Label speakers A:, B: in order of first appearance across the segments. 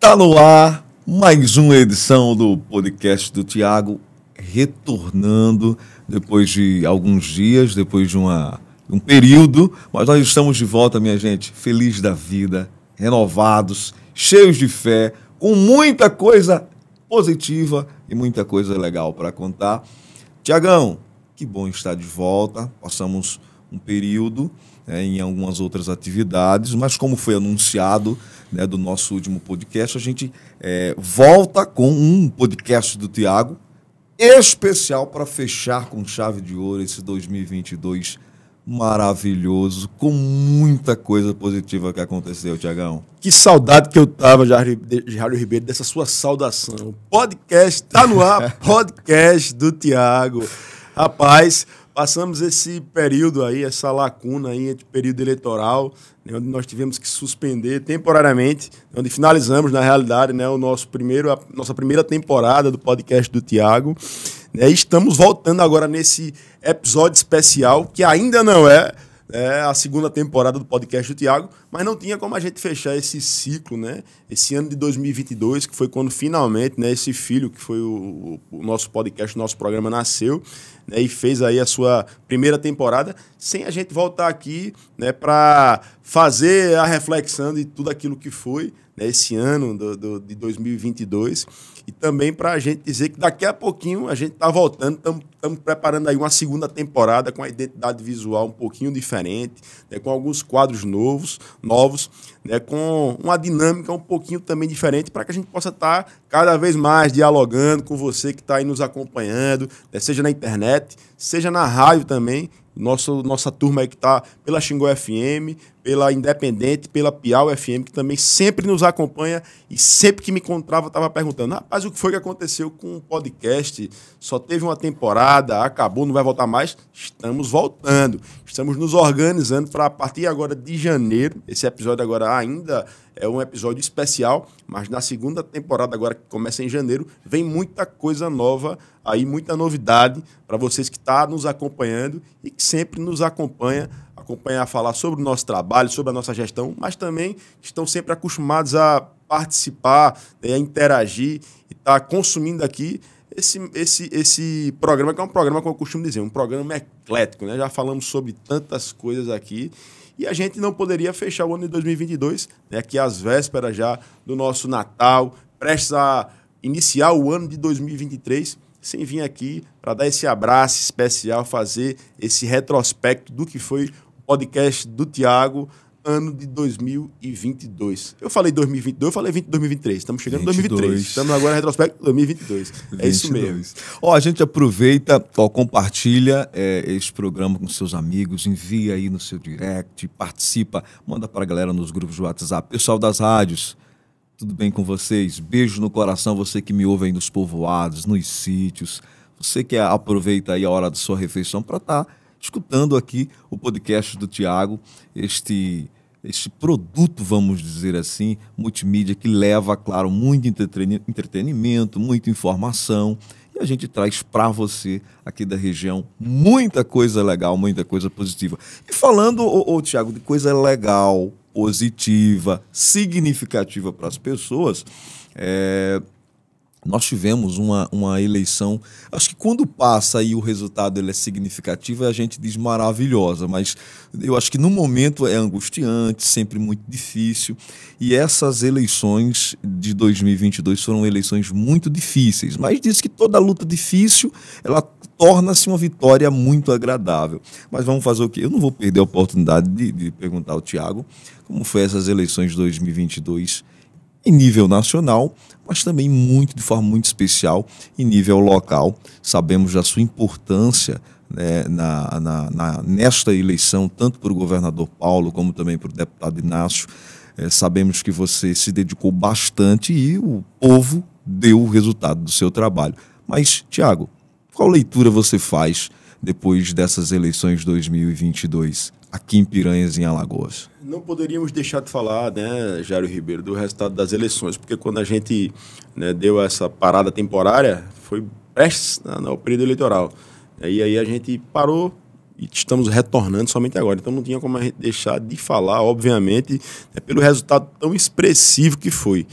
A: Tá no ar mais uma edição do podcast do Tiago, retornando depois de alguns dias, depois de uma, um período, mas nós estamos de volta, minha gente, feliz da vida, renovados, cheios de fé, com muita coisa positiva e muita coisa legal para contar. Tiagão, que bom estar de volta. Passamos um período né, em algumas outras atividades, mas como foi anunciado, né, do nosso último podcast, a gente é, volta com um podcast do Tiago especial para fechar com chave de ouro esse 2022 maravilhoso, com muita coisa positiva que aconteceu, Tiagão. Que saudade
B: que eu tava, Jairo Ribeiro, dessa sua saudação. podcast tá no ar, podcast do Tiago. Rapaz, passamos esse período aí, essa lacuna aí entre período eleitoral, né, onde nós tivemos que suspender temporariamente, onde finalizamos, na realidade, né, o nosso primeiro, a nossa primeira temporada do podcast do Tiago. Né, estamos voltando agora nesse episódio especial, que ainda não é é, a segunda temporada do podcast do Tiago, mas não tinha como a gente fechar esse ciclo, né? Esse ano de 2022, que foi quando finalmente né, esse filho, que foi o, o nosso podcast, o nosso programa, nasceu né, e fez aí a sua primeira temporada, sem a gente voltar aqui né, para fazer a reflexão de tudo aquilo que foi né, esse ano do, do, de 2022. E também para a gente dizer que daqui a pouquinho a gente está voltando, estamos preparando aí uma segunda temporada com a identidade visual um pouquinho diferente, né, com alguns quadros novos, novos né, com uma dinâmica um pouquinho também diferente para que a gente possa estar tá cada vez mais dialogando com você que está aí nos acompanhando, né, seja na internet, seja na rádio também, nosso, nossa turma aí que está pela Xingó FM, pela Independente, pela Piau FM, que também sempre nos acompanha e sempre que me encontrava estava perguntando: rapaz, o que foi que aconteceu com o podcast? Só teve uma temporada, acabou, não vai voltar mais? Estamos voltando, estamos nos organizando para a partir agora de janeiro. Esse episódio agora ainda é um episódio especial, mas na segunda temporada, agora que começa em janeiro, vem muita coisa nova aí, muita novidade para vocês que estão tá nos acompanhando e que sempre nos acompanha acompanhar, falar sobre o nosso trabalho, sobre a nossa gestão, mas também estão sempre acostumados a participar, né, a interagir e estar tá consumindo aqui esse, esse, esse programa, que é um programa, como eu costumo dizer, um programa eclético. Né? Já falamos sobre tantas coisas aqui e a gente não poderia fechar o ano de 2022, né, aqui às vésperas já do nosso Natal, prestes a iniciar o ano de 2023, sem vir aqui para dar esse abraço especial, fazer esse retrospecto do que foi podcast do Tiago, ano de 2022. Eu falei 2022, eu falei 20, 2023. Estamos chegando em 2023. Estamos agora em retrospecto 2022. É isso mesmo.
A: Ó, a gente aproveita, ó, compartilha é, esse programa com seus amigos, envia aí no seu direct, participa, manda para a galera nos grupos do WhatsApp. Pessoal das rádios, tudo bem com vocês? Beijo no coração, você que me ouve aí nos povoados, nos sítios. Você que aproveita aí a hora da sua refeição para estar... Tá escutando aqui o podcast do Tiago, este este produto, vamos dizer assim, multimídia que leva, claro, muito entretenimento, muita informação. E a gente traz para você aqui da região muita coisa legal, muita coisa positiva. E falando, ô, ô Tiago, de coisa legal, positiva, significativa para as pessoas, é, nós tivemos uma, uma eleição. Acho que quando passa e o resultado ele é significativo, a gente diz maravilhosa, mas eu acho que no momento é angustiante, sempre muito difícil. E essas eleições de 2022 foram eleições muito difíceis, mas diz que toda luta difícil ela torna-se uma vitória muito agradável. Mas vamos fazer o quê? Eu não vou perder a oportunidade de, de perguntar ao Tiago como foi essas eleições de 2022 em nível nacional, mas também muito de forma muito especial em nível local. Sabemos da sua importância né, na, na, na, nesta eleição, tanto para o governador Paulo como também para o deputado Inácio. É, sabemos que você se dedicou bastante e o povo deu o resultado do seu trabalho. Mas, Tiago, qual leitura você faz depois dessas eleições 2022? aqui em Piranhas, em Alagoas?
B: Não poderíamos deixar de falar, né, Jairo Ribeiro, do resultado das eleições, porque quando a gente né, deu essa parada temporária, foi prestes né, no período eleitoral. E aí a gente parou e estamos retornando somente agora. Então não tinha como a gente deixar de falar, obviamente, né, pelo resultado tão expressivo que foi.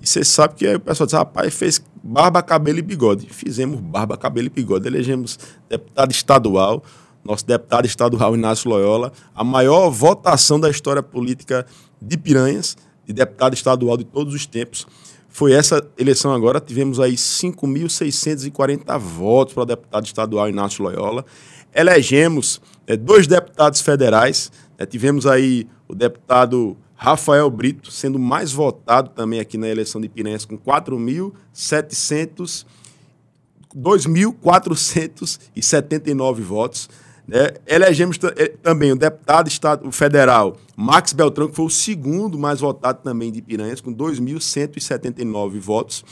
B: E você sabe que aí o pessoal diz, rapaz, fez barba, cabelo e bigode. Fizemos barba, cabelo e bigode. Elegemos deputado estadual, nosso deputado estadual Inácio Loyola, a maior votação da história política de Piranhas, de deputado estadual de todos os tempos. Foi essa eleição agora, tivemos aí 5.640 votos para deputado estadual Inácio Loyola. Elegemos é, dois deputados federais, é, tivemos aí o deputado Rafael Brito sendo mais votado também aqui na eleição de Piranhas com 4.700 2.479 votos. Né? Elegemos é também o deputado estado, federal Max Beltrão, que foi o segundo mais votado também de Piranhas, com 2.179 votos.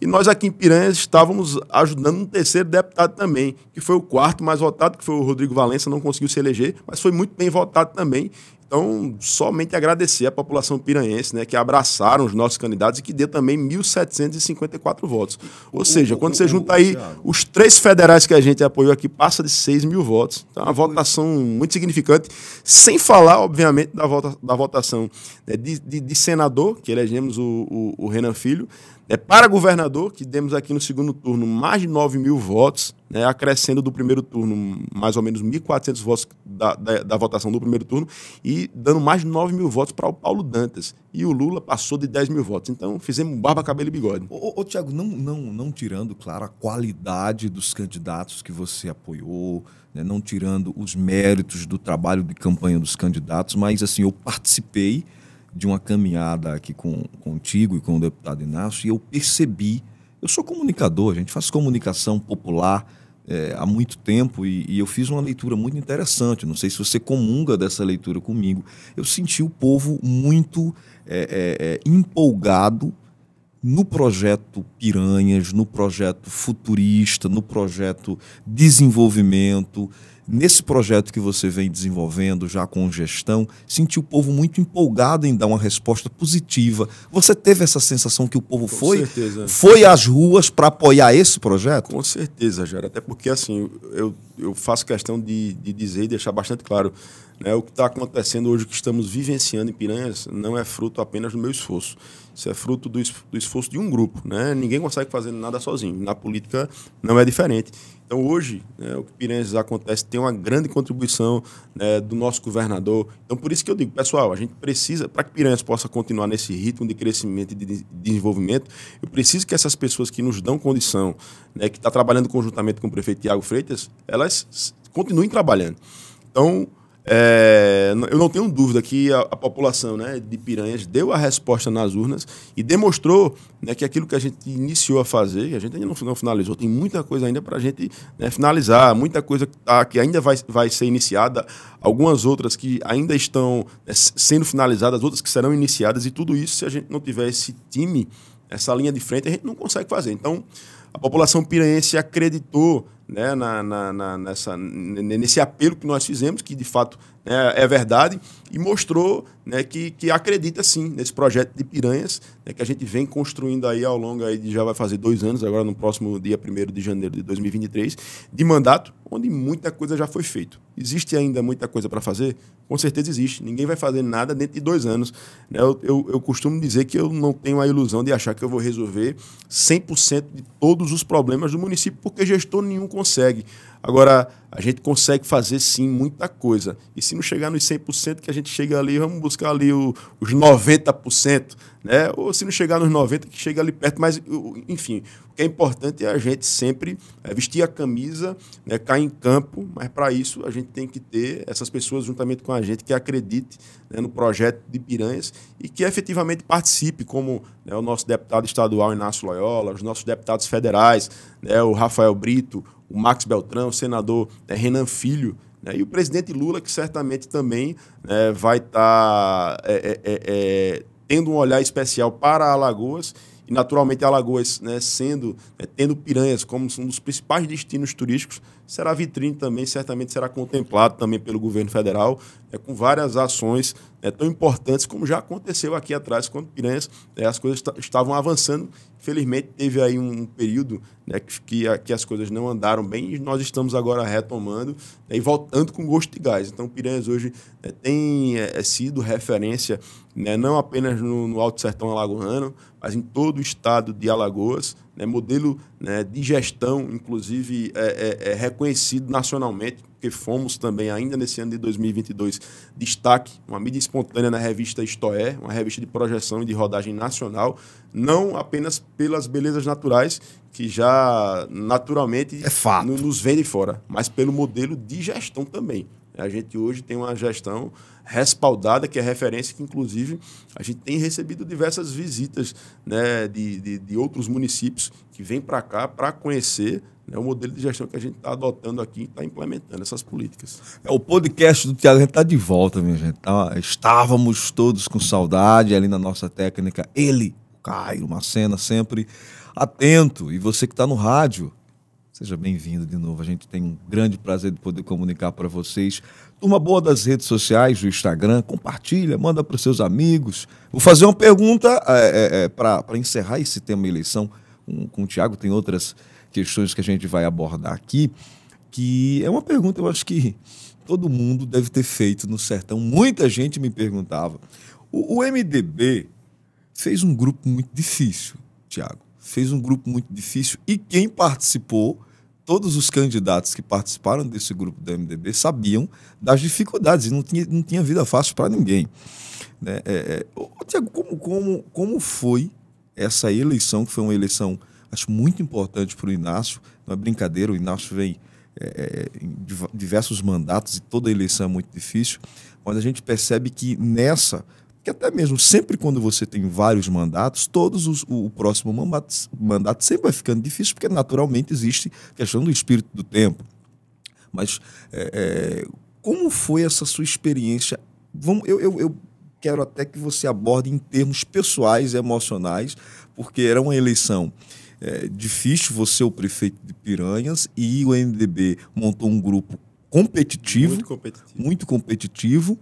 B: E nós aqui em Piranhas estávamos ajudando um terceiro deputado também, que foi o quarto mais votado, que foi o Rodrigo Valença, não conseguiu se eleger, mas foi muito bem votado também. Então, somente agradecer à população piranhense, né, que abraçaram os nossos candidatos e que deu também 1.754 votos. Ou o, seja, o, quando o, você junta aí Thiago. os três federais que a gente apoiou aqui, passa de 6 mil votos. Então, é uma votação muito significante, sem falar, obviamente, da, vota, da votação né, de, de, de, senador, que elegemos o, Renan Filho, é, para governador, que demos aqui no segundo turno mais de 9 mil votos, né, acrescendo do primeiro turno mais ou menos 1.400 votos da, da, da, votação do primeiro turno e dando mais de 9 mil votos para o Paulo Dantas. E o Lula passou de 10 mil votos. Então fizemos barba, cabelo e bigode. Ô, ô Tiago, não,
A: não, não tirando, claro, a qualidade dos candidatos que você apoiou, né, não tirando os méritos do trabalho de campanha dos candidatos, mas assim, eu participei de uma caminhada aqui com, contigo e com o deputado Inácio, e eu percebi. Eu sou comunicador, a gente faz comunicação popular é, há muito tempo e, e eu fiz uma leitura muito interessante. Não sei se você comunga dessa leitura comigo. Eu senti o povo muito é, é, é empolgado no projeto Piranhas, no projeto futurista, no projeto desenvolvimento, nesse projeto que você vem desenvolvendo já com gestão, sentiu o povo muito empolgado em dar uma resposta positiva. Você teve essa sensação que o povo com foi certeza. foi às ruas para apoiar esse projeto? Com
B: certeza, Jair. Até porque assim, eu, eu faço questão de, de dizer e deixar bastante claro é O que está acontecendo hoje, que estamos vivenciando em Piranhas, não é fruto apenas do meu esforço. Isso é fruto do, esforço de um grupo. Né? Ninguém consegue fazer nada sozinho. Na política não é diferente. Então, hoje, né, o que Piranhas acontece tem uma grande contribuição né, do nosso governador. Então, por isso que eu digo, pessoal, a gente precisa, para que Piranhas possa continuar nesse ritmo de crescimento e de desenvolvimento, eu preciso que essas pessoas que nos dão condição, né, que estão tá trabalhando conjuntamente com o prefeito Tiago Freitas, elas continuem trabalhando. Então, é, eu não tenho dúvida que a, a, população né, de Piranhas deu a resposta nas urnas e demonstrou né, que aquilo que a gente iniciou a fazer, que a gente ainda não, não finalizou, tem muita coisa ainda para a gente né, finalizar, muita coisa que, tá, que ainda vai, vai ser iniciada, algumas outras que ainda estão né, sendo finalizadas, outras que serão iniciadas, e tudo isso, se a gente não tiver esse time, essa linha de frente, a gente não consegue fazer. Então a população piranhense acreditou né, na, na, na, nessa, nesse apelo que nós fizemos, que de fato é, é verdade, e mostrou né, que, que acredita sim nesse projeto de piranhas, né, que a gente vem construindo aí ao longo aí de, já vai fazer dois anos, agora no próximo dia 1 de janeiro de 2023, de mandato, onde muita coisa já foi feita. Existe ainda muita coisa para fazer? Com certeza existe. Ninguém vai fazer nada dentro de dois anos. Né? Eu, eu, eu, costumo dizer que eu não tenho a ilusão de achar que eu vou resolver 100% de todos os problemas do município, porque gestor nenhum consegue. Agora, a gente consegue fazer sim muita coisa. E se não chegar nos 100%, que a gente chega ali, vamos buscar ali o, os 90%, né? Ou se não chegar nos 90%, que chega ali perto. Mas, enfim, o que é importante é a gente sempre é, vestir a camisa, né, cair em campo, mas para isso a gente tem que ter essas pessoas juntamente com a gente que acredite né, no projeto de Piranhas e que efetivamente participe, como né, o nosso deputado estadual Inácio Loyola, os nossos deputados federais, né, o Rafael Brito, o Max Beltrão, o senador né, Renan Filho, né, e o presidente Lula, que certamente também né, vai estar tá, é, é, é, é, tendo um olhar especial para Alagoas e, naturalmente, Alagoas, né, sendo, né, tendo Piranhas como um dos principais destinos turísticos, será vitrine também, certamente será contemplado também pelo governo federal, né, com várias ações né, tão importantes como já aconteceu aqui atrás, quando Piranhas né, as coisas estavam avançando. Felizmente, teve aí um, um período né, que, que, que, as coisas não andaram bem e nós estamos agora retomando né, e voltando com gosto de gás. Então, Piranhas hoje né, tem é, eh, sido referência né, não apenas no, no, Alto Sertão Alagoano, mas em todo o estado de Alagoas, né, modelo né, de gestão, inclusive, é, é, é, reconhecido nacionalmente, porque fomos também, ainda nesse ano de 2022, destaque, uma mídia espontânea na revista Istoé, uma revista de projeção e de rodagem nacional, não apenas pelas belezas naturais, que já naturalmente é nos vende fora, mas pelo modelo de gestão também. A gente hoje tem uma gestão respaldada, que é referência, que inclusive a gente tem recebido diversas visitas né, de, de, de outros municípios que vêm para cá para conhecer né, o modelo de gestão que a gente está adotando aqui e está implementando essas políticas. É, o podcast do Tiago está de
A: volta, minha gente. Tá, estávamos todos com saudade ali na nossa técnica. Ele, Caio cena sempre atento. E você que está no rádio, Seja bem-vindo de novo. A gente tem um grande prazer de poder comunicar para vocês. Turma boa das redes sociais, do Instagram, compartilha, manda para os seus amigos. Vou fazer uma pergunta é, é, para encerrar esse tema eleição com, com o Tiago. Tem outras questões que a gente vai abordar aqui, que é uma pergunta, eu acho que todo mundo deve ter feito no sertão. Muita gente me perguntava. O, o MDB fez um grupo muito difícil, Tiago. Fez um grupo muito difícil e quem participou todos os candidatos que participaram desse grupo do MDB sabiam das dificuldades e não tinha, não tinha vida fácil para ninguém. Né? É, é, Tiago, como, como, como foi essa eleição, que foi uma eleição, acho, muito importante para o Inácio? Não é brincadeira, o Inácio vem é, é em diversos mandatos e toda eleição é muito difícil, mas a gente percebe que nessa que até mesmo sempre quando você tem vários mandatos, todos os, o, o próximo mandato, mandato sempre vai ficando difícil, porque naturalmente existe questão do espírito do tempo. Mas é, é, como foi essa sua experiência? Vamos, eu, eu, eu quero até que você aborde em termos pessoais e emocionais, porque era uma eleição é, difícil, você é o prefeito de Piranhas e o MDB montou um grupo competitivo, muito competitivo, muito competitivo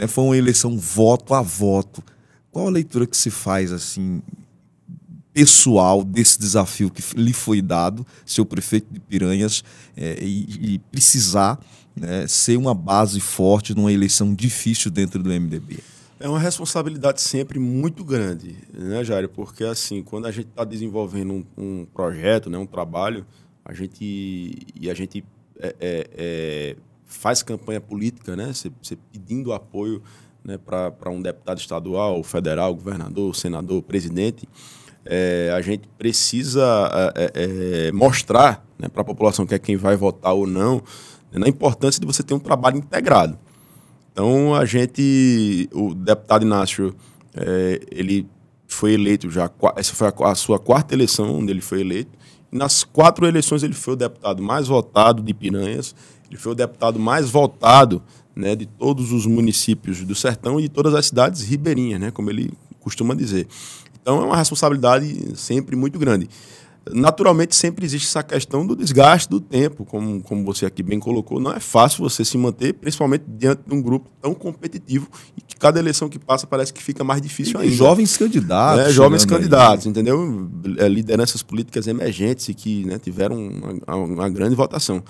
A: né? Foi uma eleição voto a voto. Qual a leitura que se faz, assim, pessoal desse desafio que lhe foi dado, seu prefeito de Piranhas, é, e, e, precisar né, ser uma base forte numa eleição difícil dentro do MDB?
B: É uma responsabilidade sempre muito grande, né, Jair? Porque, assim, quando a gente está desenvolvendo um, um, projeto, né, um trabalho, a gente, e a gente é, é, é faz campanha política, né? Você, você pedindo apoio né, para um deputado estadual, federal, governador, senador, presidente, é, a gente precisa é, é, é mostrar né, para a população que é quem vai votar ou não, né, na importância de você ter um trabalho integrado. Então, a gente, o deputado Inácio, é, ele foi eleito já, essa foi a, a sua quarta eleição onde ele foi eleito, nas quatro eleições ele foi o deputado mais votado de Piranhas, ele foi o deputado mais votado né, de todos os municípios do sertão e de todas as cidades ribeirinhas, né, como ele costuma dizer. Então é uma responsabilidade sempre muito grande. Naturalmente, sempre existe essa questão do desgaste do tempo, como, como você aqui bem colocou. Não é fácil você se manter, principalmente diante de um grupo tão competitivo e cada eleição que passa parece que fica mais difícil e ainda. Jovens candidatos. Né? Jovens candidatos, aí. entendeu? É, lideranças políticas emergentes e que né, tiveram uma, uma grande votação.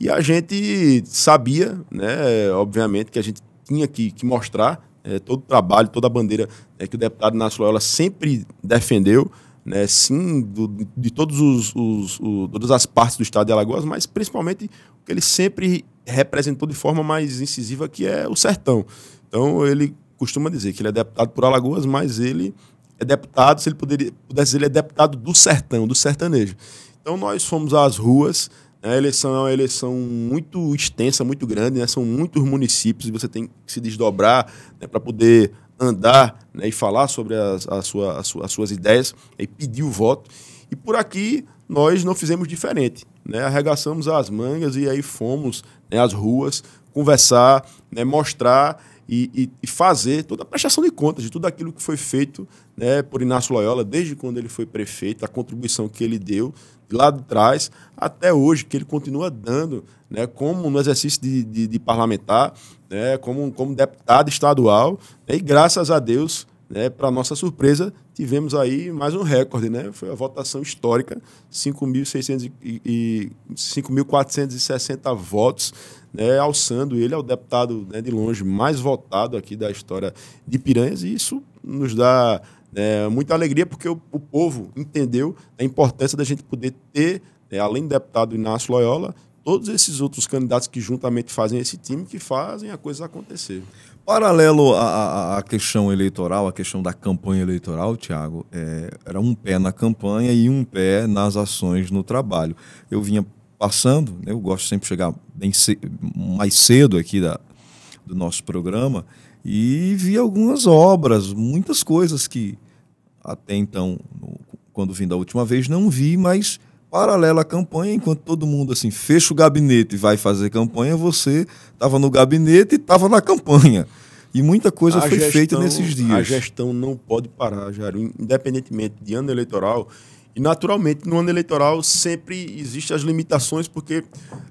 B: E a gente sabia, né, obviamente, que a gente tinha que, que mostrar é, todo o trabalho, toda a bandeira é, que o deputado Inácio Loyola sempre defendeu, né, sim, do, de todos os, os, os, todas as partes do estado de Alagoas, mas principalmente o que ele sempre representou de forma mais incisiva, que é o sertão. Então, ele costuma dizer que ele é deputado por Alagoas, mas ele é deputado, se ele poderia, pudesse dizer, ele é deputado do sertão, do sertanejo. Então, nós fomos às ruas. Né, a eleição é uma eleição muito extensa, muito grande, né? são muitos municípios e você tem que se desdobrar né, para poder andar né, e falar sobre as, sua, as suas ideias e pedir o voto. E por aqui nós não fizemos diferente. Né? Arregaçamos as mangas e aí fomos né, às ruas conversar, né, mostrar e, e, e, fazer toda a prestação de contas de tudo aquilo que foi feito né, por Inácio Loyola desde quando ele foi prefeito, a contribuição que ele deu de lá de trás até hoje, que ele continua dando né, como no exercício de, de, de parlamentar, né, como, como deputado estadual. Né, e graças a Deus, né, para nossa surpresa, tivemos aí mais um recorde. Né, foi a votação histórica, 5.460 votos né, alçando ele ao deputado né, de longe mais votado aqui da história de Piranhas. E isso nos dá né, muita alegria, porque o, o, povo entendeu a importância da gente poder ter, né, além do deputado Inácio Loyola, todos esses outros candidatos que juntamente fazem esse time que fazem a coisa acontecer.
A: Paralelo à, à questão eleitoral, à questão da campanha eleitoral, Tiago, é, era um pé na campanha e um pé nas ações no trabalho. Eu vinha passando, né? eu gosto sempre de chegar bem ce mais cedo aqui da, do nosso programa, e vi algumas obras, muitas coisas que até então, no, quando vim da última vez, não vi, mas paralela à campanha, enquanto todo mundo assim fecha o gabinete e vai fazer campanha, você estava no gabinete e estava na campanha. E muita coisa a foi gestão, feita nesses dias. A gestão
B: não pode parar, Jairo. Independentemente de ano eleitoral, e, naturalmente, no ano eleitoral sempre existem as limitações, porque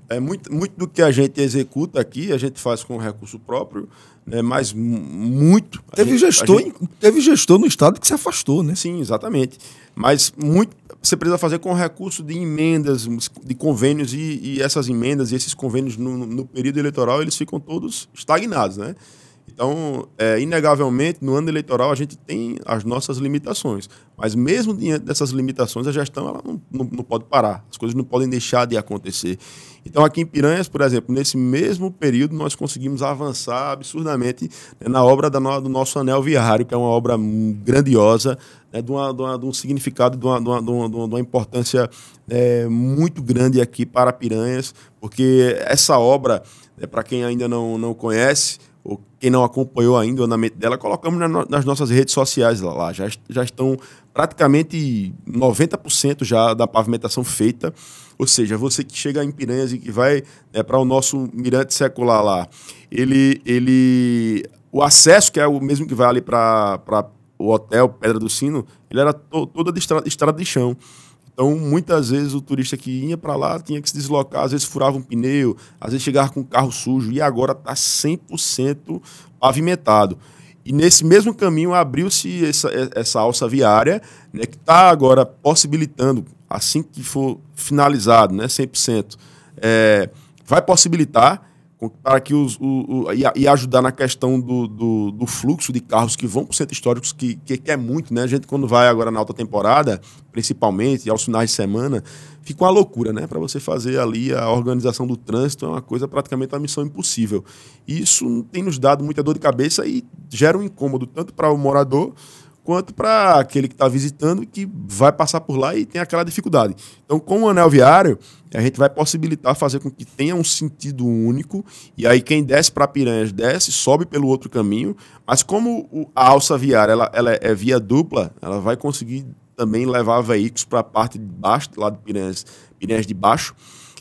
B: é muito, muito do que a gente executa aqui, a gente faz com recurso próprio, né, mas muito. Teve, gente, gestor, gente... teve gestor no Estado que se afastou, né? Sim, exatamente. Mas muito você precisa fazer com recurso de emendas, de convênios, e, e essas emendas e esses convênios no, no período eleitoral, eles ficam todos estagnados, né? Então, é, inegavelmente, no ano eleitoral a gente tem as nossas limitações. Mas mesmo diante dessas limitações, a gestão ela não, não, não, pode parar. As coisas não podem deixar de acontecer. Então, aqui em Piranhas, por exemplo, nesse mesmo período, nós conseguimos avançar absurdamente né, na obra da do nosso anel viário, que é uma obra grandiosa, né, de, uma, de, uma, de um significado, de uma, de uma, de uma, de uma importância é, muito grande aqui para Piranhas, porque essa obra, é para quem ainda não, não conhece, quem não acompanhou ainda o andamento dela, colocamos nas nossas redes sociais lá. Já, já estão praticamente 90% já da pavimentação feita. Ou seja, você que chega em Piranhas e que vai né, para o nosso mirante secular lá, ele, ele, o acesso, que é o mesmo que vai ali para o hotel Pedra do Sino, ele era to, toda de estrada, estrada de chão. Então, muitas vezes o turista que ia para lá tinha que se deslocar, às vezes furava um pneu, às vezes chegava com o carro sujo, e agora está 100% pavimentado. E nesse mesmo caminho abriu-se essa, essa alça viária, né, que está agora possibilitando, assim que for finalizado, né, 100%, é, eh, vai possibilitar para que os. O, o, e, ajudar na questão do, do, do, fluxo de carros que vão para o centro histórico, que, que, que, é muito, né? A gente, quando vai agora na alta temporada, principalmente, aos finais de semana, fica uma loucura, né? Para você fazer ali a organização do trânsito, é uma coisa praticamente uma missão impossível. E isso tem nos dado muita dor de cabeça e gera um incômodo, tanto para o morador quanto para aquele que está visitando e que vai passar por lá e tem aquela dificuldade. Então, com o anel viário, a gente vai possibilitar fazer com que tenha um sentido único, e aí quem desce para Piranhas desce, sobe pelo outro caminho, mas como a alça viária ela, ela é via dupla, ela vai conseguir também levar veículos para a parte de baixo, lá de Piranhas, Piranhas de baixo,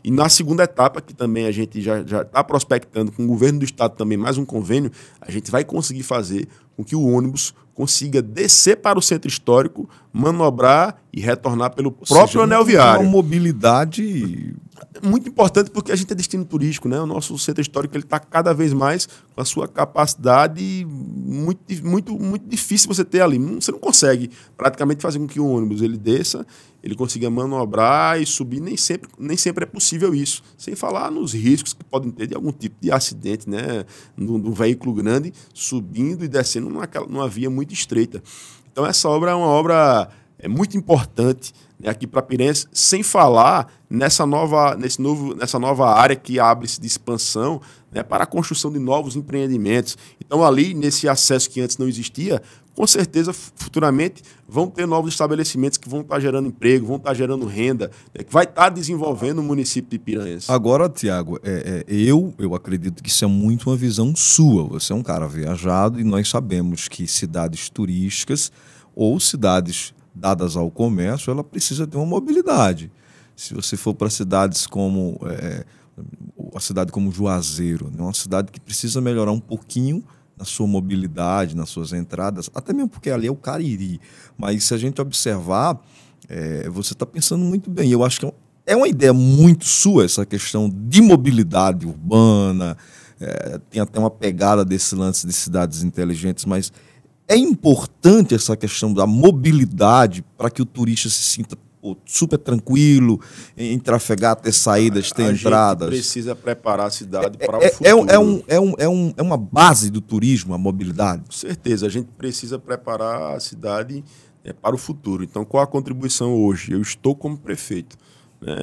B: e na segunda etapa, que também a gente já está prospectando com o governo do estado também mais um convênio, a gente vai conseguir fazer com que o ônibus consiga descer para o centro histórico, manobrar e retornar pelo Ou próprio seja, anel viário. Uma mobilidade muito importante porque a gente é destino turístico, né? O nosso centro histórico ele está cada vez mais com a sua capacidade muito, muito, muito difícil você ter ali. Você não consegue praticamente fazer com que o ônibus ele desça ele consiga manobrar e subir, nem sempre, nem sempre é possível isso. Sem falar nos riscos que podem ter de algum tipo de acidente, né? Num veículo grande subindo e descendo numa, numa via muito estreita. Então, essa obra é uma obra é muito importante né, aqui para Pirense, sem falar nessa nova, nesse novo, nessa nova área que abre-se de expansão né, para a construção de novos empreendimentos. Então, ali, nesse acesso que antes não existia, com certeza, futuramente, vão ter novos estabelecimentos que vão estar tá gerando emprego, vão estar tá gerando renda, né, que vai estar tá desenvolvendo o município de Piranhas.
A: Agora, Tiago, é, é, eu, eu acredito que isso é muito uma visão sua. Você é um cara viajado e nós sabemos que cidades turísticas ou cidades dadas ao comércio, ela precisa ter uma mobilidade. Se você for para cidades como... É, é a cidade como Juazeiro, né, uma cidade que precisa melhorar um pouquinho na sua mobilidade, nas suas entradas, até mesmo porque ali é o Cariri. Mas se a gente observar, é, você está pensando muito bem. Eu acho que é, é uma ideia muito sua essa questão de mobilidade urbana, é, tem até uma pegada desse lance de cidades inteligentes, mas é importante essa questão da mobilidade para que o turista se sinta super tranquilo, em trafegar, ter saídas, ter a entradas. Gente
B: precisa preparar a cidade é, para é, o é é futuro. É, é, um, é, um, é, um, é uma base do turismo, a mobilidade. Com certeza, a gente precisa preparar a cidade é, para o futuro. Então, qual a contribuição hoje? Eu estou como prefeito. Né?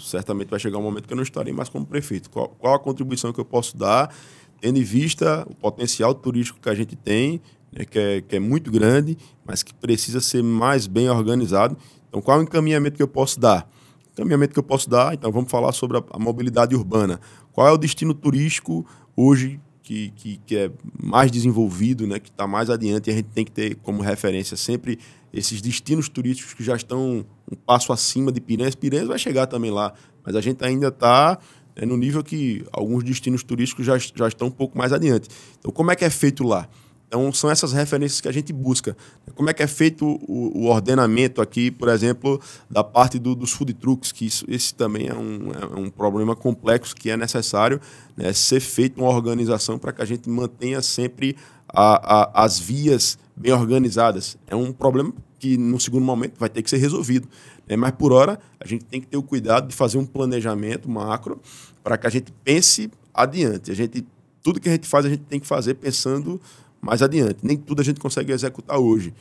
B: Certamente vai chegar um momento que eu não estarei mais como prefeito. Qual, qual a contribuição que eu posso dar, tendo em vista o potencial turístico que a gente tem, né, que, é, que é muito grande, mas que precisa ser mais bem organizado então, qual é o encaminhamento que eu posso dar? Encaminhamento que eu posso dar, então vamos falar sobre a, a mobilidade urbana. Qual é o destino turístico hoje que, que, que é mais desenvolvido, né, que está mais adiante, e a gente tem que ter como referência sempre esses destinos turísticos que já estão um passo acima de Piranhas. Piranhas vai chegar também lá, mas a gente ainda está né, no nível que alguns destinos turísticos já, já estão um pouco mais adiante. Então, como é que é feito lá? Então, são essas referências que a gente busca. Como é que é feito o, o ordenamento aqui, por exemplo, da parte do, dos food trucks, que isso, esse também é um, é um problema complexo que é necessário né, ser feito uma organização para que a gente mantenha sempre a, a, as vias bem organizadas. É um problema que, no segundo momento, vai ter que ser resolvido. Né? Mas, por hora, a gente tem que ter o cuidado de fazer um planejamento macro para que a gente pense adiante. A gente, tudo que a gente faz, a gente tem que fazer pensando mais adiante. Nem tudo a gente consegue executar hoje.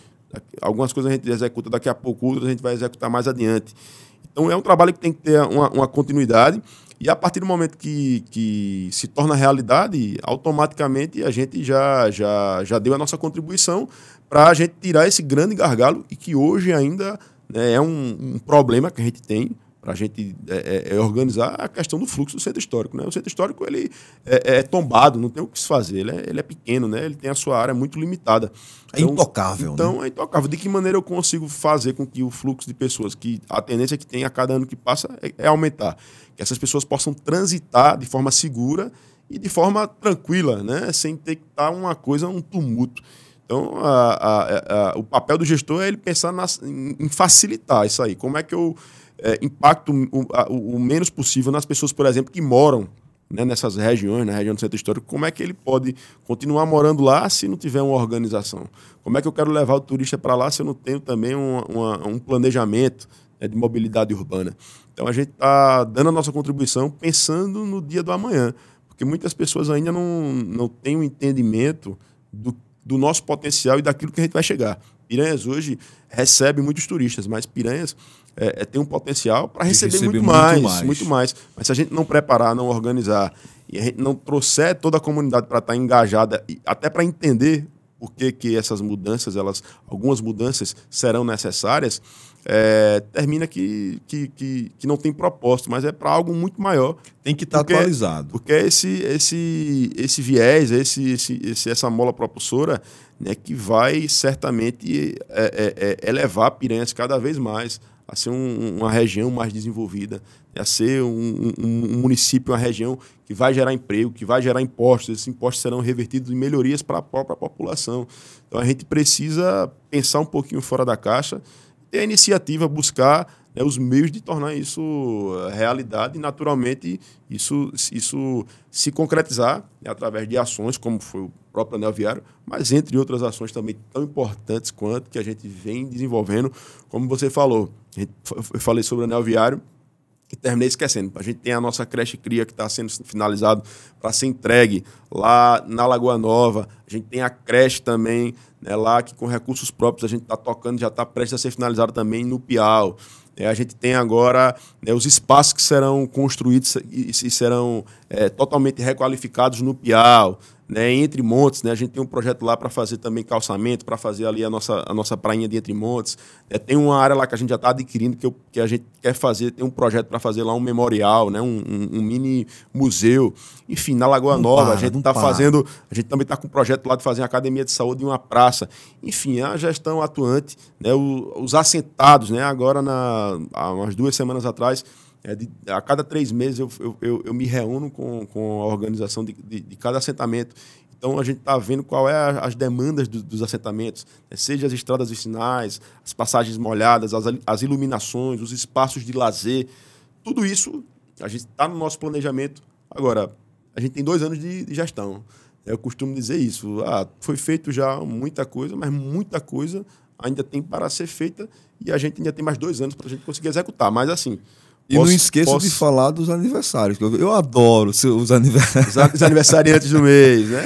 B: Algumas coisas a gente executa daqui a pouco, outras a gente vai executar mais adiante. Então é um trabalho que tem que ter uma, uma continuidade. E a partir do momento que, que se torna realidade, automaticamente a gente já, já, já deu a nossa contribuição para a gente tirar esse grande gargalo e que hoje ainda né, é um, um problema que a gente tem para a gente é, é, é, organizar a questão do fluxo do centro histórico. Né? O centro histórico ele é, é tombado, não tem o que se fazer, ele é, ele é pequeno, né? ele tem a sua área muito limitada. É então, intocável. Né? Então né? é intocável. De que maneira eu consigo fazer com que o fluxo de pessoas, que a tendência que tem a cada ano que passa é, é aumentar, que essas pessoas possam transitar de forma segura e de forma tranquila, né? sem ter que estar tá uma coisa, um tumulto. Então, a, a, a, o papel do gestor é ele pensar na, em facilitar isso aí. Como é que eu é, impacto o, o, menos possível nas pessoas, por exemplo, que moram né, nessas regiões, na região do centro histórico, como é que ele pode continuar morando lá se não tiver uma organização? Como é que eu quero levar o turista para lá se eu não tenho também uma, uma, um planejamento né, de mobilidade urbana? Então a gente está dando a nossa contribuição pensando no dia do amanhã, porque muitas pessoas ainda não, não têm o um entendimento do, do nosso potencial e daquilo que a gente vai chegar. Piranhas hoje recebe muitos turistas, mas Piranhas é, é, tem um potencial para receber, receber muito, muito, mais, mais, muito mais. Mas se a gente não preparar, não organizar e a gente não trouxer toda a comunidade para estar tá engajada, até para entender por que, que essas mudanças, elas, algumas mudanças serão necessárias, é, termina que, que, que, que, não tem propósito, mas é para algo muito maior. Tem que estar tá é, atualizado. Porque é esse, esse, esse viés, esse, esse, essa mola propulsora, né, que vai certamente é, é, é, elevar Piranhas cada vez mais a ser um, uma região mais desenvolvida, né, a ser um, um, um, município, uma região que vai gerar emprego, que vai gerar impostos. Esses impostos serão revertidos em melhorias para a própria população. Então a gente precisa pensar um pouquinho fora da caixa, ter a iniciativa, buscar né, os meios de tornar isso eh, realidade e, naturalmente, isso, isso se concretizar né, através de ações, como foi o próprio anel viário, mas entre outras ações também tão importantes quanto que a gente vem desenvolvendo. Como você falou, eu falei sobre anel viário e terminei esquecendo. A gente tem a nossa creche cria que está sendo finalizado para ser entregue lá na Lagoa Nova. A gente tem a creche também né, lá que com recursos próprios a gente está tocando, já está prestes a ser finalizado também no Piau. É, a gente tem agora né, os espaços que serão construídos e, e serão é, totalmente requalificados no Piau né, entre montes, né, a gente tem um projeto lá para fazer também calçamento, para fazer ali a nossa, a nossa prainha de entre montes. Né, tem uma área lá que a gente já está adquirindo, que, eu, que a gente quer fazer, tem um projeto para fazer lá um memorial, né, um, um, um, mini museu. Enfim, na Lagoa não Nova, para, a gente está fazendo, a gente também está com um projeto lá de fazer uma academia de saúde e uma praça. Enfim, é a gestão atuante, né, o, os assentados, né, agora na, há umas duas semanas atrás, é de, a cada três meses eu, eu, eu, eu me reúno com, com a organização de, de, de cada assentamento. Então a gente está vendo qual é a, as demandas do, dos assentamentos, né? seja as estradas vicinais, as passagens molhadas, as, as iluminações, os espaços de lazer. Tudo isso a gente está no nosso planejamento. Agora, a gente tem dois anos de, de gestão. Eu costumo dizer isso. Ah, foi feito já muita coisa, mas muita coisa ainda tem para ser feita e a gente ainda tem mais dois anos para a gente conseguir executar. Mas assim, e posso, não esqueça posso... de
A: falar dos aniversários. Eu adoro os aniversários.
B: Os aniversariantes
A: do mês, né?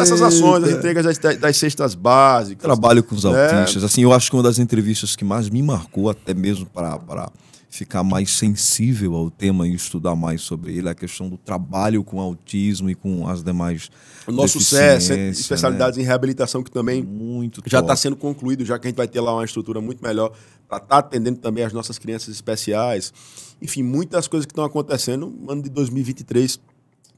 A: essas ações, as entregas
B: das, das cestas básicas. Trabalho com os né? autistas. É.
A: Assim, eu acho que uma das entrevistas que mais me marcou, até mesmo para ficar mais sensível ao tema e estudar mais sobre ele, a questão do trabalho com autismo e com as demais. O nosso CES, né? especialidades
B: né? em reabilitação, que também muito já está sendo concluído, já que a gente vai ter lá uma estrutura muito melhor para estar tá atendendo também as nossas crianças especiais. Enfim, muitas coisas que estão acontecendo. No ano de 2023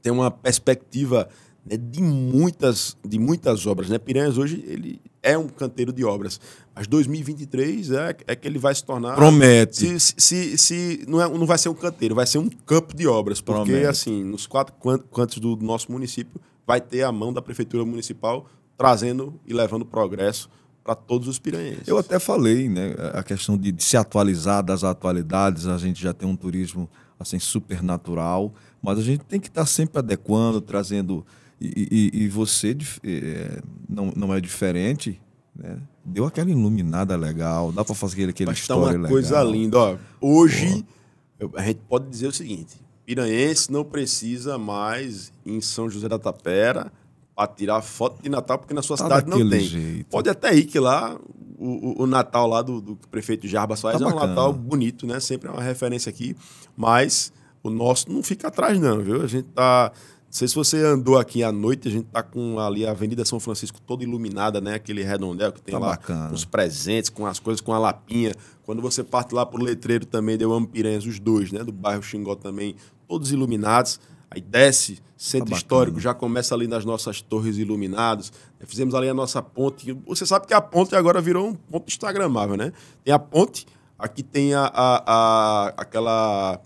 B: tem uma perspectiva né, de, muitas, de muitas obras. Né? Piranhas hoje ele é um canteiro de obras, mas 2023 é, é que ele vai se tornar. Promete. Se, se, se, se não, é, não vai ser um canteiro, vai ser um campo de obras, porque Promete. assim, nos quatro cantos do nosso município vai ter a mão da prefeitura municipal trazendo e levando progresso para todos os piranhenses. Eu até
A: falei, né, a questão de, de, se atualizar das atualidades, a gente já tem um turismo assim supernatural, mas a gente tem que estar tá sempre adequando, trazendo e, e, você é, não, não é diferente, né? Deu aquela iluminada legal, dá para fazer aquele, aquele Mas tá uma legal. coisa linda,
B: ó. Hoje, Pô. a gente pode dizer o seguinte, Piranhense não precisa mais em São José da Tapera para tirar foto de Natal, porque na sua tá cidade não tem. Jeito. Pode até ir que lá o, o, o Natal lá do, do prefeito Jarbas tá faz tá é um Natal bonito, né? Sempre é uma referência aqui, mas o nosso não fica atrás não, viu? A gente tá não sei se você andou aqui à noite, a gente tá com ali a Avenida São Francisco toda iluminada, né? Aquele redondel que tem tá lá bacana. os presentes, com as coisas, com a lapinha. Quando você parte lá pro letreiro também, deu Ampirense, os dois, né? Do bairro Xingó também, todos iluminados. Aí desce, centro tá histórico, já começa ali nas nossas torres iluminadas. Fizemos ali a nossa ponte. Você sabe que a ponte agora virou um ponto instagramável, né? Tem a ponte, aqui tem a, a, a aquela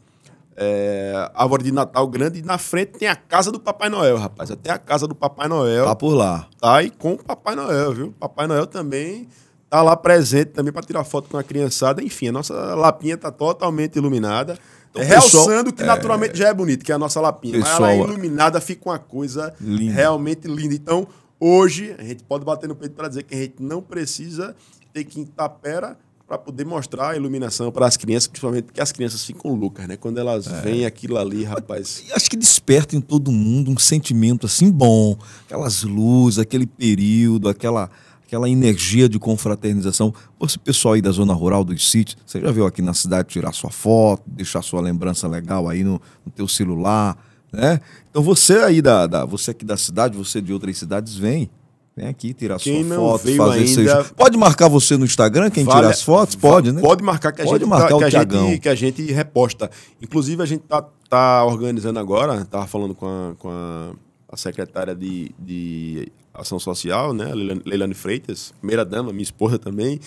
B: é, árvore de Natal grande, e na frente tem a casa do Papai Noel, rapaz. Até a casa do Papai Noel. Tá por lá. Tá aí com o Papai Noel, viu? Papai Noel também tá lá presente também para tirar foto com a criançada. Enfim, a nossa lapinha tá totalmente iluminada. Então, é, realçando que é, naturalmente já é bonito, que é a nossa lapinha. Pessoal, mas ela é iluminada fica uma coisa realmente linda. Então, hoje, a gente pode bater no peito para dizer que a gente não precisa ter que ir pera para poder mostrar a iluminação para as crianças, principalmente porque as crianças ficam loucas, né? Quando elas é. veem aquilo ali, rapaz.
A: Acho que desperta em todo mundo um sentimento assim bom, aquelas luzes, aquele período, aquela aquela energia de confraternização. Você, pessoal aí da zona rural dos sítios, você já viu aqui na cidade tirar sua foto, deixar sua lembrança legal aí no, no teu celular, né? Então você aí da, da você aqui da cidade, você de outras cidades vem
B: Vem aqui tirar quem sua foto, fazer ainda... Seus...
A: Pode marcar você no Instagram, quem vale... tirar as fotos? Pode, né? Pode marcar que a, pode gente, tá- marcar tá, o que, a gente, que
B: a gente reposta. Inclusive, a gente tá, tá organizando agora, estava falando com a, com a, a secretária de, de Ação Social, né? Leilane Freitas, primeira dama, minha esposa também,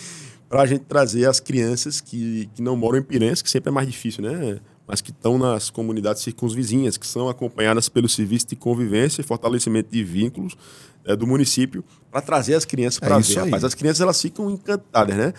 B: para a gente trazer as crianças que, que não moram em Pirense, que sempre é mais difícil, né? Mas que estão nas comunidades circunvizinhas, que são acompanhadas pelo serviço de convivência e fortalecimento de vínculos é, do município para trazer as crianças para é ver. Rapaz, as crianças elas ficam encantadas, né?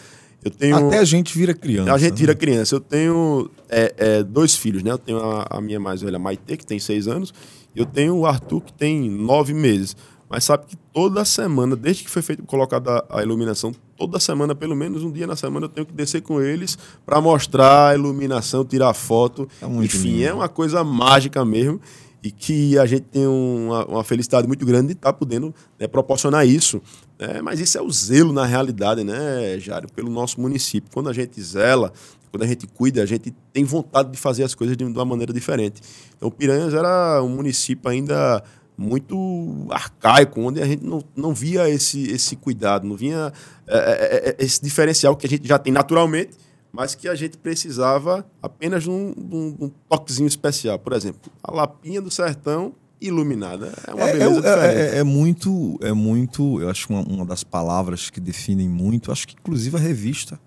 B: Eu tenho, Até a gente vira criança. A gente né? vira criança. Eu tenho é, é, dois filhos, né? Eu tenho a, a, minha mais velha, Maite, que tem seis anos, e eu tenho o Arthur, que tem nove meses. Mas sabe que toda semana, desde que foi feito, colocada a iluminação, toda semana, pelo menos um dia na semana, eu tenho que descer com eles para mostrar a iluminação, tirar foto. É Enfim, lindo. é uma coisa mágica mesmo e que a gente tem uma, uma felicidade muito grande de estar tá podendo né, proporcionar isso. Né? Mas isso é o zelo na realidade, né, Jário, pelo nosso município. Quando a gente zela, quando a gente cuida, a gente tem vontade de fazer as coisas de, de uma maneira diferente. Então, Piranhas era um município ainda muito arcaico, onde a gente não, não via esse, esse cuidado, não vinha é, é, é esse diferencial que a gente já tem naturalmente mas que a gente precisava apenas de um, um, um toquezinho especial. Por exemplo, a lapinha do sertão iluminada. É uma é, é beleza é,
A: é, é, muito, é muito, eu acho uma, uma das palavras que definem muito, acho que inclusive a revista,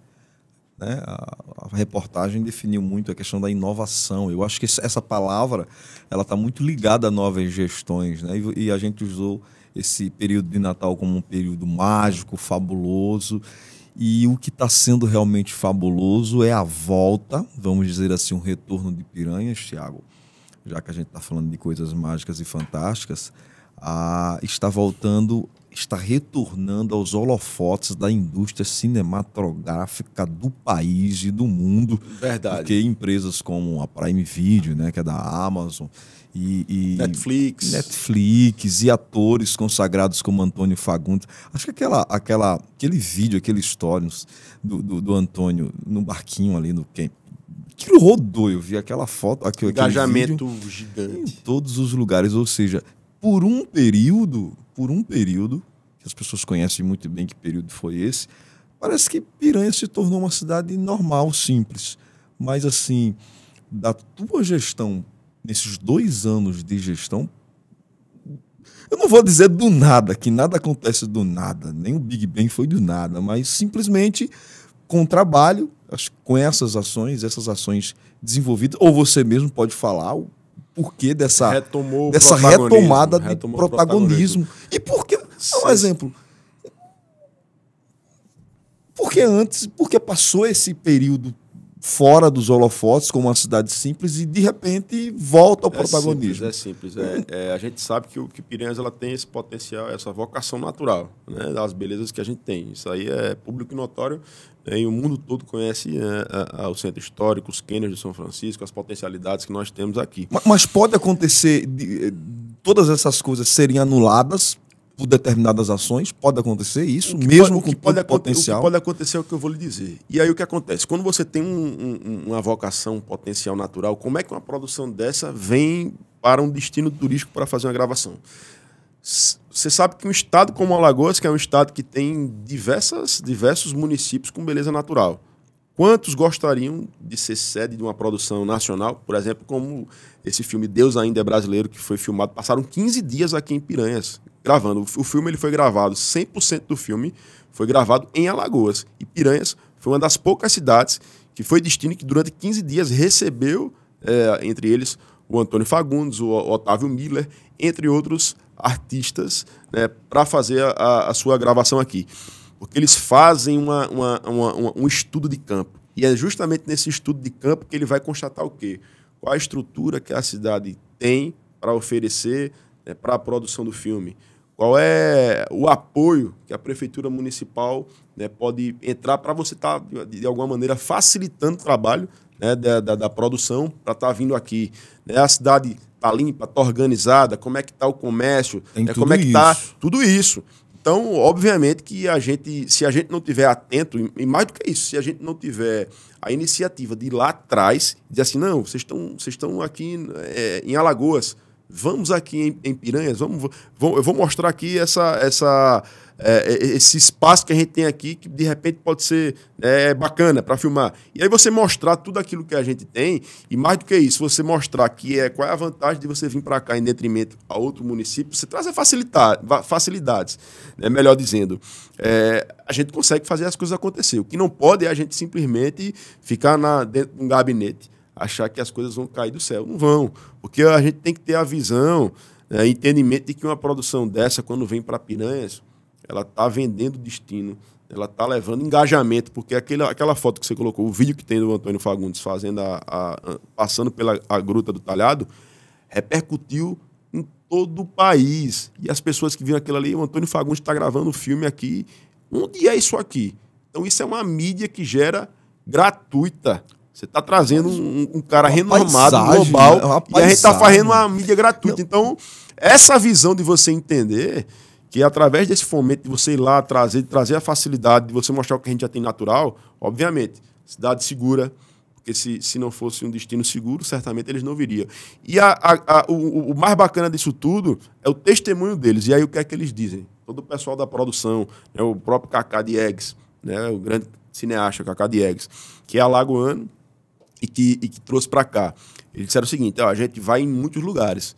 A: né? A, a, reportagem definiu muito a questão da inovação. Eu acho que essa palavra, ela está muito ligada a novas gestões, né? E, e a gente usou esse período de Natal como um período mágico, fabuloso, e o que está sendo realmente fabuloso é a volta, vamos dizer assim, um retorno de piranhas, Thiago, já que a gente está falando de coisas mágicas e fantásticas, a, está voltando, está retornando aos holofotes da indústria cinematográfica do país e do mundo. Verdade. Porque empresas como a Prime Video, né, que é da Amazon, e, e, Netflix. Netflix e atores consagrados como Antônio Fagundes. Acho que aquela, aquela, aquele vídeo, aquele story do, do, do Antônio no barquinho ali no camp. Aquilo rodou, eu vi aquela foto. Aquele, Engajamento aquele gigante. Em todos os lugares. Ou seja, por um período, por um período, que as pessoas conhecem muito bem que período foi esse, parece que Piranha se tornou uma cidade normal, simples. Mas assim, da tua gestão nesses dois anos de gestão, eu não vou dizer do nada, que nada acontece do nada, nem o Big Bang foi do nada, mas simplesmente com trabalho, com essas ações, essas ações desenvolvidas, ou você mesmo pode falar o
B: porquê dessa, Retomou dessa retomada de protagonismo. protagonismo. E por que. Um
A: exemplo. Por que antes, por que passou esse período fora dos holofotes, como uma cidade simples, e de repente volta ao é protagonismo.
B: Simples, é simples. É, é, a gente sabe que, o, que Piranhas ela tem esse potencial, essa vocação natural, né, das belezas que a gente tem. Isso aí é público notório, né, e o mundo todo conhece né, a, a, o centro histórico, os cânions de São Francisco, as potencialidades que nós temos aqui. Mas, mas pode
A: acontecer de, de, eh, todas essas coisas serem anuladas por determinadas ações, pode acontecer isso, mesmo pode, com pode, potencial. O que pode
B: acontecer é o que eu vou lhe dizer. E aí o que acontece? Quando você tem um, um, uma vocação um potencial natural, como é que uma produção dessa vem para um destino turístico para fazer uma gravação? Você sabe que um estado como Alagoas, que é um estado que tem diversas, diversos municípios com beleza natural, Quantos gostariam de ser sede de uma produção nacional? Por exemplo, como esse filme Deus Ainda é Brasileiro, que foi filmado, passaram 15 dias aqui em Piranhas, gravando. O filme ele foi gravado, 100% do filme foi gravado em Alagoas. E Piranhas foi uma das poucas cidades que foi destino que durante 15 dias recebeu, é, entre eles, o Antônio Fagundes, o Otávio Miller, entre outros artistas, né, para fazer a, a, sua gravação aqui. Porque eles fazem uma, uma, uma, um estudo de campo. E é justamente nesse estudo de campo que ele vai constatar o quê? Qual a estrutura que a cidade tem para oferecer né, para a produção do filme. Qual é o apoio que a prefeitura municipal né, pode entrar para você estar, tá, de alguma maneira, facilitando o trabalho né, da, da, da, produção para estar tá vindo aqui? Né? A cidade está limpa, está organizada? Como é que está o comércio? Tem né, como é que está tudo isso? Então, obviamente que a gente, se a gente não tiver atento, e mais do que isso, se a gente não tiver a iniciativa de ir lá atrás, dizer assim, não, vocês estão, vocês estão aqui é, em Alagoas, Vamos aqui em, em Piranhas, vamos, vamos, eu vou mostrar aqui essa, essa, é, é, esse espaço que a gente tem aqui, que de repente pode ser né, é, bacana para filmar. E aí você mostrar tudo aquilo que a gente tem, e mais do que isso, você mostrar que é, qual é a vantagem de você vir para cá em detrimento a outro município, você traz facilitar, facilidades, né? melhor dizendo. É, a gente consegue fazer as coisas acontecer. O que não pode é a gente simplesmente ficar na, dentro de um gabinete achar que as coisas vão cair do céu. Não vão, porque a gente tem que ter a visão, né, entendimento de que uma produção dessa, quando vem para Piranhas, ela está vendendo destino, ela está levando engajamento, porque aquela, aquela foto que você colocou, o vídeo que tem do Antônio Fagundes fazendo a, a, a passando pela a gruta do talhado, repercutiu em todo o país. E as pessoas que viram aquilo ali, o Antônio Fagundes está gravando um filme aqui. Onde é isso aqui? Então, isso é uma mídia que gera gratuita. Você está trazendo um, um cara é uma renomado, paisagem, global, é e a gente está fazendo uma mídia gratuita. Não. Então, essa visão de você entender que através desse fomento, de você ir lá trazer, de trazer a facilidade, de você mostrar o que a gente já tem natural, obviamente, cidade segura, porque se, se não fosse um destino seguro, certamente eles não viriam. E a, a, a, o, o, mais bacana disso tudo é o testemunho deles. E aí o que é que eles dizem? Todo o pessoal da produção, né, o próprio Cacá Eggs né, o grande cineasta Cacá Eggs que é alagoano, e que, e que trouxe para cá. Eles disseram o seguinte: ó, a gente vai em muitos lugares.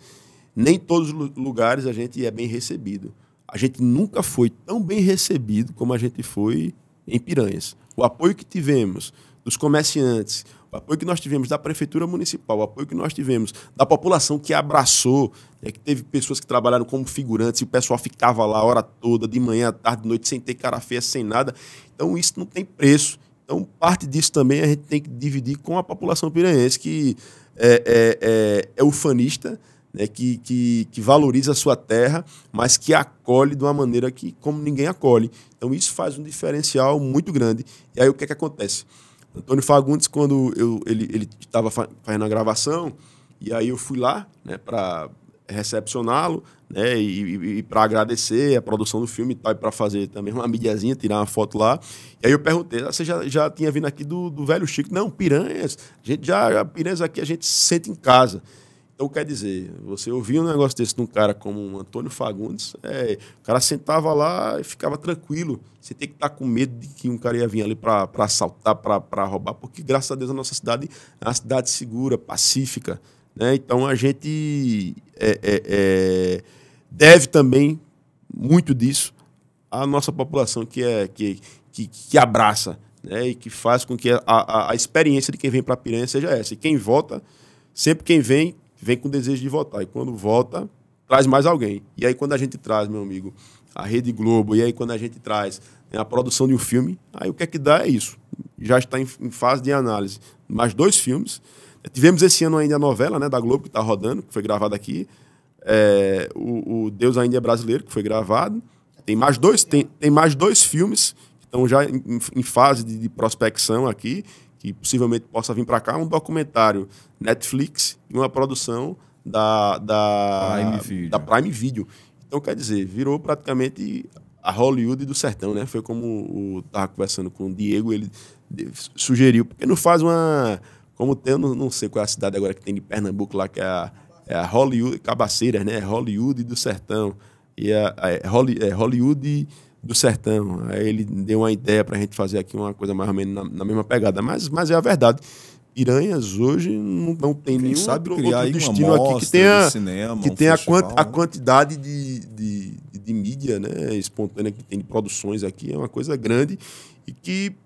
B: Nem todos os lugares a gente é bem recebido. A gente nunca foi tão bem recebido como a gente foi em Piranhas. O apoio que tivemos dos comerciantes, o apoio que nós tivemos da prefeitura municipal, o apoio que nós tivemos da população que abraçou, é que teve pessoas que trabalharam como figurantes e o pessoal ficava lá a hora toda, de manhã, à tarde, noite, sem ter cara feia, sem nada. Então isso não tem preço. Então, parte disso também a gente tem que dividir com a população piranhense, que é, é, é, é ufanista, né, que, que, que, valoriza a sua terra, mas que acolhe de uma maneira que como ninguém acolhe. Então isso faz um diferencial muito grande. E aí o que é que acontece? Antônio Fagundes, quando eu, ele, ele estava fazendo a gravação, e aí eu fui lá né, para recepcioná-lo, né? E, e, e para agradecer a produção do filme e tal, e para fazer também uma mídiazinha, tirar uma foto lá. E aí eu perguntei, ah, você já, já tinha vindo aqui do, do velho Chico? Não, piranhas. A gente já, já, piranhas aqui a gente sente em casa. Então, quer dizer, você ouvia um negócio desse de um cara como o Antônio Fagundes, é, o cara sentava lá e ficava tranquilo. Você tem que estar tá com medo de que um cara ia vir ali para assaltar, para roubar, porque graças a Deus a nossa cidade é uma cidade segura, pacífica. Né? Então, a gente é, é, é, deve também muito disso à nossa população que, é, que, que, que abraça né, e que faz com que a, a, a experiência de quem vem para a Piranha seja essa. E quem vota, sempre quem vem, vem com desejo de votar. E quando vota, traz mais alguém. E aí quando a gente traz, meu amigo, a Rede Globo, e aí quando a gente traz né, a produção de um filme, aí o que é que dá é isso. Já está em, em fase de análise. Mais dois filmes Tivemos esse ano ainda a novela né, da Globo, que está rodando, que foi gravada aqui. É, o, o, Deus Ainda é Brasileiro, que foi gravado. Tem mais dois, tem, tem mais dois filmes que estão já em, em fase de, de, prospecção aqui, que possivelmente possa vir para cá. Um documentário Netflix e uma produção da, da, Prime Video. da Prime Video. Então, quer dizer, virou praticamente a Hollywood do sertão, né? Foi como eu estava conversando com o Diego, ele sugeriu, porque não faz uma como tem, não, não, sei qual é a cidade agora que tem de Pernambuco lá, que é a, é a Hollywood, Cabaceiras, né? É Hollywood do Sertão. E a, a é Holly, é Hollywood do Sertão. Aí ele deu uma ideia para a gente fazer aqui uma coisa mais ou menos na, na mesma pegada. Mas, mas é a verdade piranhas hoje não, não tem Quem nenhum sabe outro, criar outro tipo destino mostra, aqui que tenha, cinema, que um tenha festival, a, quanti, a, quantidade de, de, de, mídia né, espontânea que tem de produções aqui é uma coisa grande e que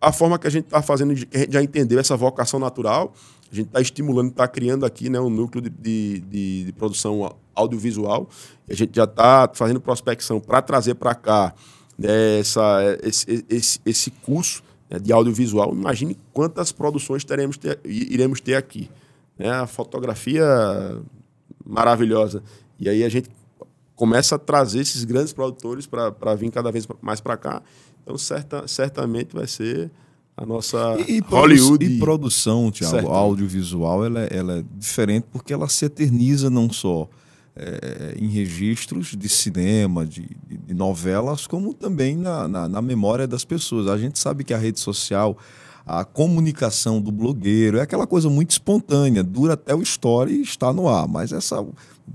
B: a forma que a gente está fazendo, que a gente já entendeu essa vocação natural, a gente está estimulando, está criando aqui né, um núcleo de, de, de, de produção audiovisual, a gente já está fazendo prospecção para trazer para cá né, essa, esse, esse, esse curso né, de audiovisual. Imagine quantas produções teremos ter, iremos ter aqui. Né? A fotografia maravilhosa. E aí a gente começa a trazer esses grandes produtores para vir cada vez mais para cá. Então, certa, certamente vai ser a nossa e, e Hollywood. E produção, Tiago,
A: audiovisual, ela, é, ela é diferente porque ela se eterniza não só é, em registros de cinema, de, de novelas, como também na, na, na memória das pessoas. A gente sabe que a rede social a comunicação do blogueiro, é aquela coisa muito espontânea, dura até o story e está no ar. Mas essa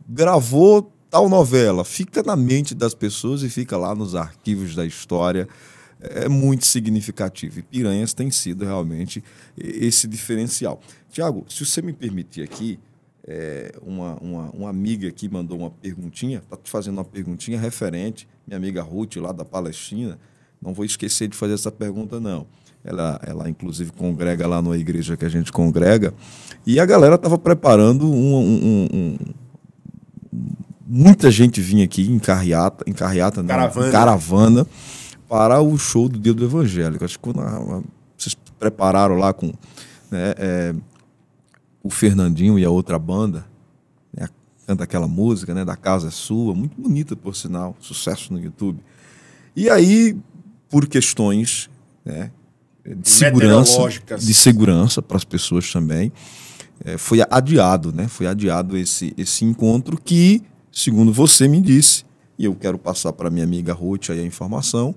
A: gravou, tal novela fica na mente das pessoas e fica lá nos arquivos da história. É, é muito significativo. E Piranhas tem sido realmente esse diferencial. Tiago, se você me permitir aqui, é, uma, uma, uma, amiga aqui mandou uma perguntinha, está te fazendo uma perguntinha referente, minha amiga Ruth, lá da Palestina. Não vou esquecer de fazer essa pergunta, não. Ela, ela inclusive, congrega lá numa igreja que a gente congrega. E a galera estava preparando um, um, um, um muita gente vinha aqui em carreata, em carreata, não, caravana. Em caravana, para o show do Dia do Evangélico. Acho que quando a, a, vocês prepararam lá com né, é, o Fernandinho e a outra banda, né, canta aquela música né, da Casa é Sua, muito bonita, por sinal, sucesso no YouTube. E aí, por questões né, de segurança, de segurança para as pessoas também, é, foi adiado, né? Foi adiado esse, esse encontro que segundo você me disse, e eu quero passar para minha amiga Ruth aí a informação,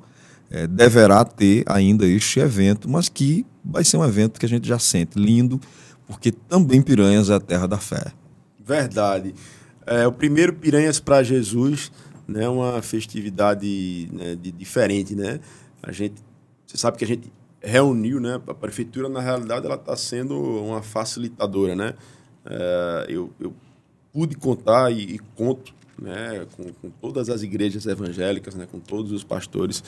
A: é, deverá ter ainda este evento, mas que vai ser um evento que a gente já sente lindo, porque também Piranhas é a terra da fé.
B: Verdade. É o primeiro Piranhas para Jesus, né, é uma festividade né, de, diferente, né? A gente, você sabe que a gente reuniu, né? A prefeitura na realidade ela está sendo uma facilitadora, né? É, eu, eu pude contar e, e conto né, com, com, todas as igrejas evangélicas, né, com todos os pastores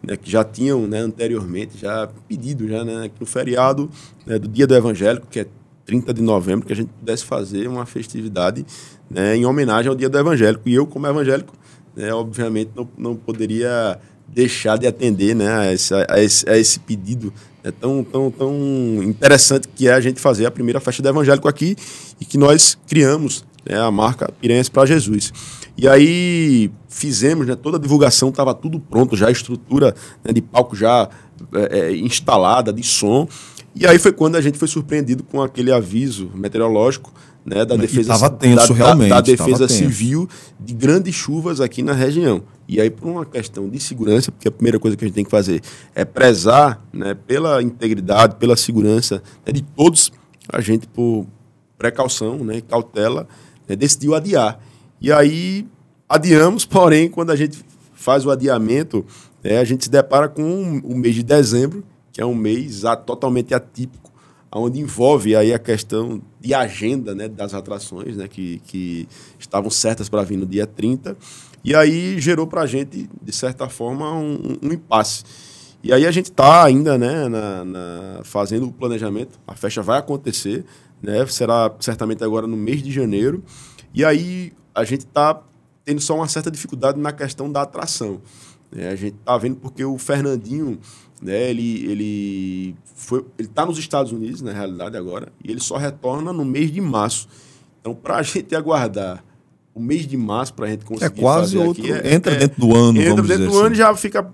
B: né, que já tinham né, anteriormente já pedido já né, que no feriado né, do Dia do Evangélico, que é 30 de novembro, que a gente pudesse fazer uma festividade né, em homenagem ao Dia do Evangélico. E eu, como evangélico, né, obviamente não, não poderia deixar de atender né, a, esse, a esse, a esse pedido né, tão, tão, tão interessante que é a gente fazer a primeira festa do evangélico aqui e que nós criamos né, a marca Pirense para Jesus. E aí fizemos né, toda a divulgação, estava tudo pronto, já a estrutura né, de palco já é, é, instalada, de som. E aí foi quando a gente foi surpreendido com aquele aviso meteorológico né, da defesa, tenso, da, da, da defesa civil de grandes chuvas aqui na região. E aí, por uma questão de segurança, porque a primeira coisa que a gente tem que fazer é prezar né, pela integridade, pela segurança né, de todos, a gente, por precaução, né, cautela, né, decidiu adiar. E aí adiamos, porém, quando a gente faz o adiamento, né, a gente se depara com o mês de dezembro, que é um mês totalmente atípico, onde envolve aí a questão de agenda né, das atrações né, que, que estavam certas para vir no dia 30. E aí gerou para a gente, de certa forma, um, um, impasse. E aí a gente está ainda né, na, na, fazendo o planejamento, a festa vai acontecer, né? Será certamente agora no mês de janeiro. E aí a gente está tendo só uma certa dificuldade na questão da atração. Né? A gente está vendo porque o Fernandinho, né? Ele, ele foi, ele está nos Estados Unidos na realidade agora e ele só retorna no mês de março. Então para a gente aguardar o mês de março para a gente é conseguir é quase fazer outro, aqui, é, entra é, dentro do ano entra dentro do assim. ano já fica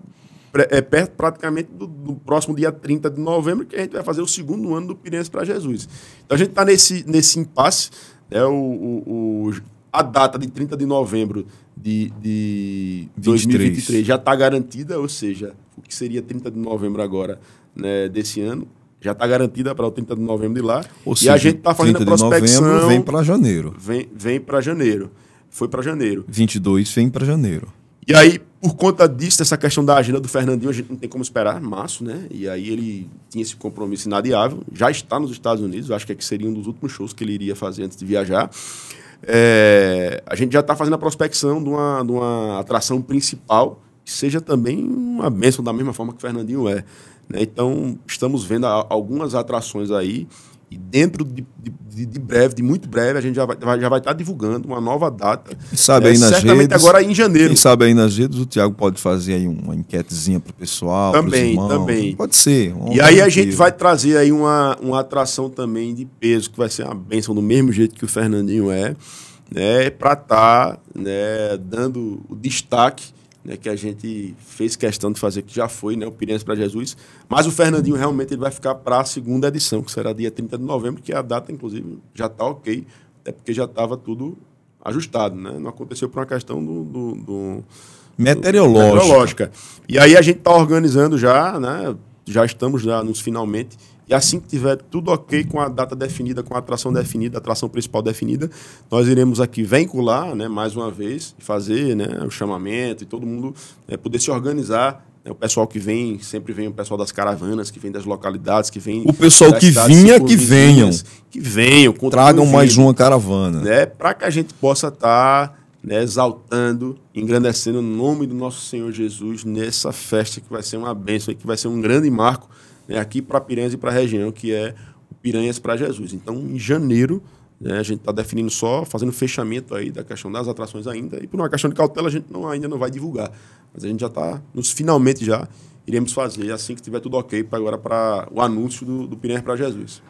B: é perto praticamente do, do, próximo dia 30 de novembro, que a gente vai fazer o segundo ano do Pirense para Jesus. Então a gente está nesse, nesse impasse. Né, o, o, o, a data de 30 de novembro de, de 2023 já está garantida, ou seja, o que seria 30 de novembro agora né, desse ano, já está garantida para o 30 de novembro de lá. Ou e seja, tá a gente está fazendo 30 a prospecção. De novembro vem para janeiro. Vem, vem para janeiro. Foi para janeiro.
A: 22 vem para janeiro.
B: E aí, por conta disso, dessa questão da agenda do Fernandinho, a gente não tem como esperar, março, né? E aí ele tinha esse compromisso inadiável, já está nos Estados Unidos, acho que, é que seria um dos últimos shows que ele iria fazer antes de viajar. É, a gente já está fazendo a prospecção de uma, de uma atração principal, que seja também uma bênção da mesma forma que o Fernandinho é. Né? Então, estamos vendo algumas atrações aí e dentro de, de, de, breve, de muito breve, a gente já vai, já vai estar tá divulgando uma nova data. E sabe é, aí nas certamente redes, agora em janeiro. Quem
A: sabe aí nas redes, o Tiago pode fazer aí
B: uma enquetezinha para o pessoal. Também, irmãos, também. Pode ser. e aí a gente vai trazer aí uma, uma atração também de peso, que vai ser uma benção do mesmo jeito que o Fernandinho é, né? Para estar tá, né, dando o destaque né, que a gente fez questão de fazer, que já foi, né, o para Jesus. Mas o Fernandinho realmente ele vai ficar para a segunda edição, que será dia 30 de novembro, que é a data, inclusive, já está ok, até porque já estava tudo ajustado, né? Não aconteceu por uma questão do, do, do
A: meteorológica. meteorológica.
B: E aí a gente está organizando já, né? já estamos já nos finalmente. E assim que tiver tudo ok com a data definida, com a atração definida, a atração principal definida, nós iremos aqui vincular, né, mais uma vez, fazer né, o chamamento e todo mundo né, poder se organizar né. o pessoal que vem, sempre vem o pessoal das caravanas, que vem das localidades, que vem. O pessoal que vinha, que venham. Que venham. Tragam mais uma
A: caravana.
B: Né, Para que a gente possa estar tá, né, exaltando, engrandecendo o nome do nosso Senhor Jesus nessa festa que vai ser uma bênção e que vai ser um grande marco né, aqui para Piranhas e para a região, que é o Piranhas para Jesus. Então, em janeiro, né, a gente está definindo só, fazendo fechamento aí da questão das atrações ainda, e por uma questão de cautela a gente não, ainda não vai divulgar, mas a gente já está nos finalmente já iremos fazer assim que tiver tudo ok para agora para o anúncio do, do Piranhas para Jesus.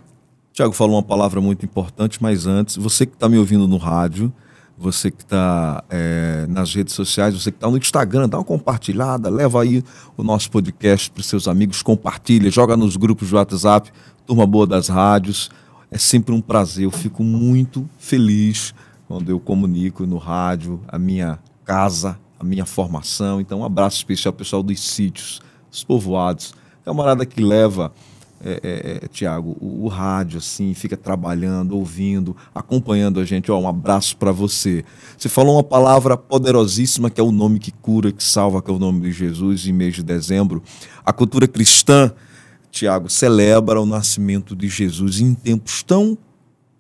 A: Tiago falou uma palavra muito importante, mas antes, você que está me ouvindo no rádio, você que está é, nas redes sociais, você que está no Instagram, dá uma compartilhada, leva aí o nosso podcast para seus amigos, compartilha, joga nos grupos de WhatsApp, turma boa das rádios. É sempre um prazer, eu fico muito feliz quando eu comunico no rádio a minha casa, a minha formação. Então, um abraço especial pessoal dos sítios, dos povoados, camarada que leva é, é, é Tiago, o, o, rádio, assim, fica trabalhando, ouvindo, acompanhando a gente. Ó, um abraço para você. Você falou uma palavra poderosíssima que é o nome que cura, que salva, que é o nome de Jesus, em mês de dezembro. A cultura cristã, Tiago, celebra o nascimento de Jesus em tempos tão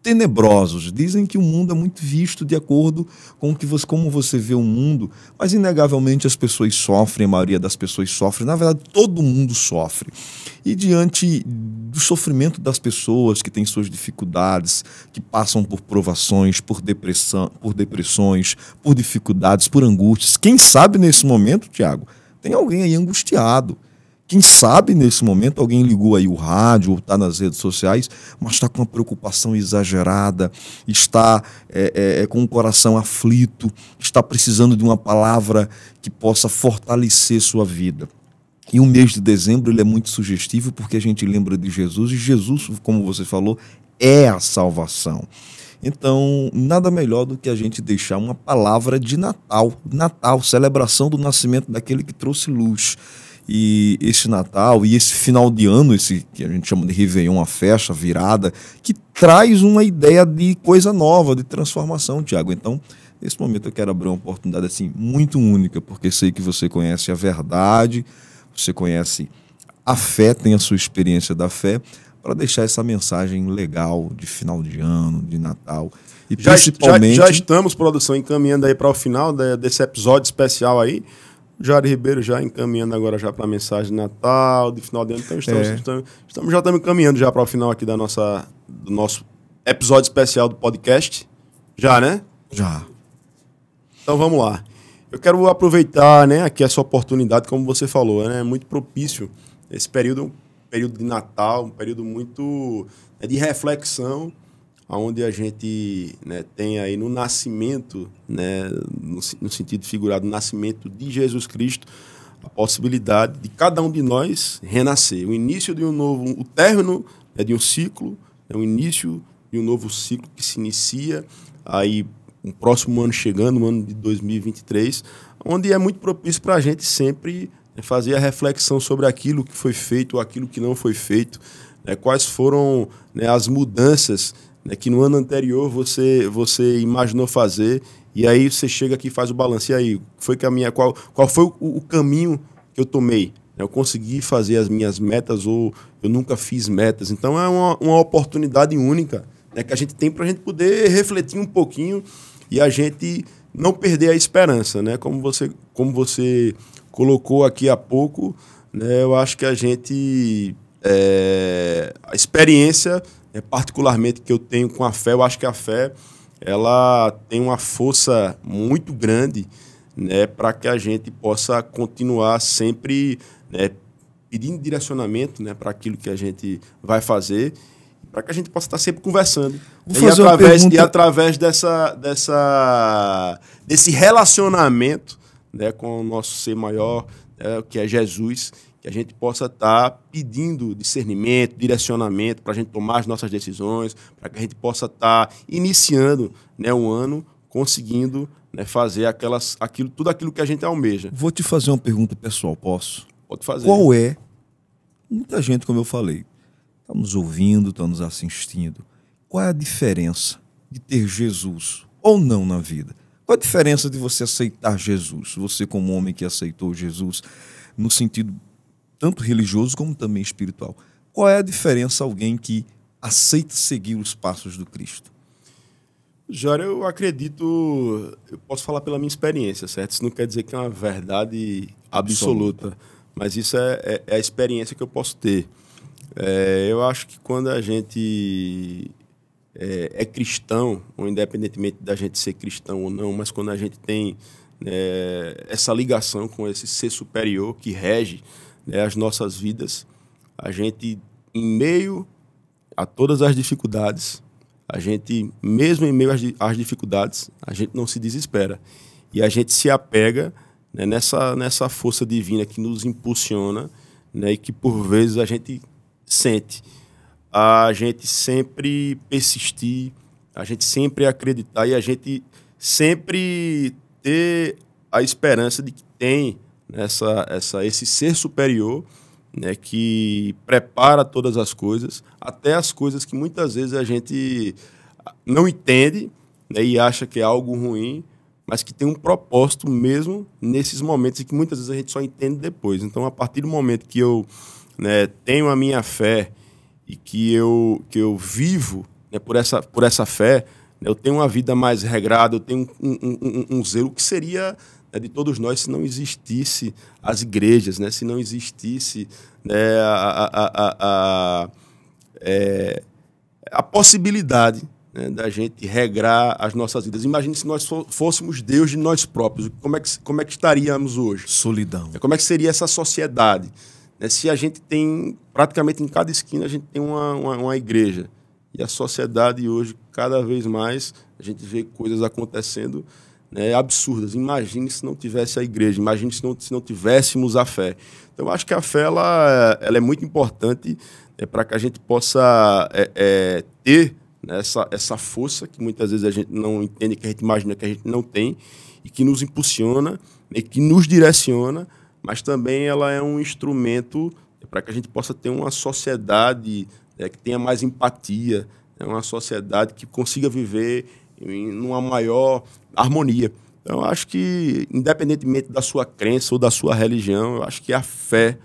A: tenebrosos. Dizem que o mundo é muito visto de acordo com que você, como você vê o mundo, mas inegavelmente as pessoas sofrem, a maioria das pessoas sofre, na verdade todo mundo sofre. E diante do sofrimento das pessoas que têm suas dificuldades, que passam por provações, por depressão, por depressões, por dificuldades, por angústias, quem sabe nesse momento, Tiago, tem alguém aí angustiado quem sabe nesse momento alguém ligou aí o rádio ou está nas redes sociais, mas está com uma preocupação exagerada, está é, é, é com o um coração aflito, está precisando de uma palavra que possa fortalecer sua vida. E o mês de dezembro ele é muito sugestivo porque a gente lembra de Jesus e Jesus, como você falou, é a salvação. Então, nada melhor do que a gente deixar uma palavra de Natal, Natal, celebração do nascimento daquele que trouxe luz. E esse Natal e esse final de ano, esse que a gente chama de Réveillon, a festa, virada, que traz uma ideia de coisa nova, de transformação, Tiago. Então, nesse momento eu quero abrir uma oportunidade assim muito única, porque sei que você conhece a verdade, você conhece a fé, tem a sua experiência da fé, para deixar essa mensagem legal de final de ano, de Natal. E já, principalmente. Já, já estamos,
B: produção, encaminhando aí para o final desse episódio especial aí. Jari Ribeiro já encaminhando agora já para a mensagem de Natal, de final de ano. Então estamos, é. estamos, estamos, já estamos encaminhando já para o final aqui da nossa, do nosso episódio especial do podcast. Já, né? Já. Então vamos lá. Eu quero aproveitar né, aqui essa oportunidade, como você falou, né, é muito propício esse período, um período de Natal, um período muito né, de reflexão onde a gente né, tem aí no nascimento, né, no, no, sentido figurado, o nascimento de Jesus Cristo, a possibilidade de cada um de nós renascer. O início de um novo, o término é de um ciclo, é o início de um novo ciclo que se inicia aí um próximo ano chegando, o um ano de 2023, onde é muito propício para a gente sempre né, fazer a reflexão sobre aquilo que foi feito, aquilo que não foi feito, né, quais foram né, as mudanças né, que no ano anterior você, você imaginou fazer e aí você chega aqui e faz o balanço. E aí, foi que a minha, qual, qual foi o, o caminho que eu tomei? Eu consegui fazer as minhas metas ou eu nunca fiz metas. Então é uma, uma oportunidade única né, que a gente tem para a gente poder refletir um pouquinho e a gente não perder a esperança. Né? Como, você, como você colocou aqui há pouco, né, eu acho que a gente. É, a experiência é, particularmente que eu tenho com a fé, eu acho que a fé ela tem uma força muito grande né, para que a gente possa continuar sempre né, pedindo direcionamento né, para aquilo que a gente vai fazer, para que a gente possa estar tá sempre conversando. E através, pergunta... e através dessa, dessa, desse relacionamento né, com o nosso ser maior, né, que é Jesus, que a gente possa estar tá pedindo discernimento, direcionamento para a gente tomar as nossas decisões, para que a gente possa estar tá iniciando né, o ano conseguindo né, fazer aquelas, aquilo, tudo aquilo que a gente almeja.
A: Vou te fazer uma pergunta pessoal, posso? Pode
B: fazer. Qual é? Muita
A: gente, como eu falei, está nos ouvindo, está nos assistindo. Qual é a diferença de ter Jesus ou não na vida? Qual a diferença de você aceitar Jesus, você como homem que aceitou Jesus, no sentido tanto religioso como também espiritual. Qual é a diferença alguém que aceita seguir os passos do Cristo?
B: Jório, eu acredito, eu posso falar pela minha experiência, certo? Isso não quer dizer que é uma verdade absoluta, absoluta. mas isso é, é, é, a experiência que eu posso ter. É, eu acho que quando a gente é, é cristão, ou independentemente da gente ser cristão ou não, mas quando a gente tem né, essa ligação com esse ser superior que rege né, as nossas vidas. A gente, em meio a todas as dificuldades, a gente, mesmo em meio às, dificuldades, a gente não se desespera. E a gente se apega né, nessa, nessa força divina que nos impulsiona né, e que, por vezes, a gente sente. A gente sempre persistir, a gente sempre acreditar e a gente sempre ter a esperança de que tem essa, essa, esse ser superior né, que prepara todas as coisas, até as coisas que muitas vezes a gente ah, não entende né, e acha que é algo ruim, mas que tem um propósito mesmo nesses momentos e que muitas vezes a gente só entende depois. Então, a partir do momento que eu né, tenho a minha fé e que eu, que eu vivo né, por, essa, por essa fé, né, eu tenho uma vida mais regrada, eu tenho um, um, um, um zelo que seria é de todos nós se não existisse as igrejas, né, se não existisse né, a, a, a, a, a é, possibilidade né, da gente regrar as nossas vidas. Imagine se nós fôssemos Deus de nós próprios. Como é que, como é que estaríamos hoje? Solidão. Como é que seria essa sociedade? Né, se a gente tem, praticamente em cada esquina, a gente tem uma, uma, uma igreja. E a sociedade hoje, cada vez mais, a gente vê coisas acontecendo né, é absurdas. Assim, imagine se não tivesse a igreja, imagine se não, se não tivéssemos a fé. Então, acho que a fé ela, ela é muito importante é, para que a gente possa é, é, ter né, essa, essa força que muitas vezes a gente não entende, que a gente imagina que a gente não tem, e que nos impulsiona, e né, que nos direciona, mas também ela é um instrumento né, para que a gente possa ter uma sociedade né, que tenha mais empatia, né, uma sociedade que consiga viver em uma maior harmonia. Então, acho que, independentemente da sua crença ou da sua religião, eu acho que a fé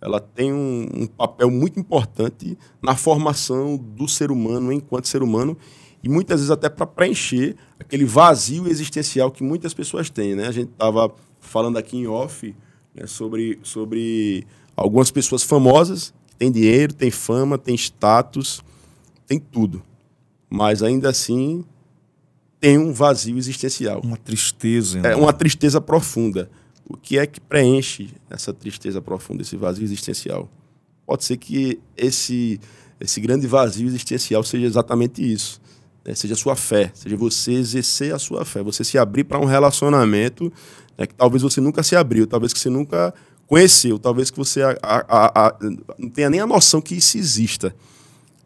B: ela tem um, um papel muito importante na formação do ser humano enquanto ser humano e muitas vezes até para preencher aquele vazio existencial que muitas pessoas têm, né? A gente estava falando aqui em off né, sobre, sobre algumas pessoas famosas que têm dinheiro, têm fama, têm status, têm tudo, mas ainda assim tem um vazio existencial. Uma
A: tristeza. Enorme. É, uma
B: tristeza profunda. O que é que preenche essa tristeza profunda, esse vazio existencial? Pode ser que esse, esse grande vazio existencial seja exatamente isso. Né? Seja sua fé, seja você exercer a sua fé, você se abrir para um relacionamento né, que talvez você nunca se abriu, talvez que você nunca conheceu, talvez que você a, a, a, não tenha nem a noção que isso exista.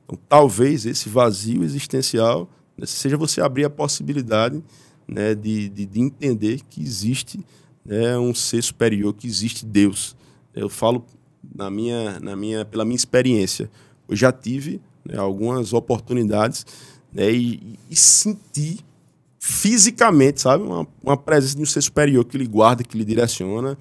B: Então, talvez esse vazio existencial seja você abrir a possibilidade né, de, de, de, entender que existe né, um ser superior, que existe Deus. Eu falo na minha, na minha, pela minha experiência. Eu já tive né, algumas oportunidades né, e, e senti fisicamente, sabe, uma, uma, presença de um ser superior que lhe guarda, que lhe direciona,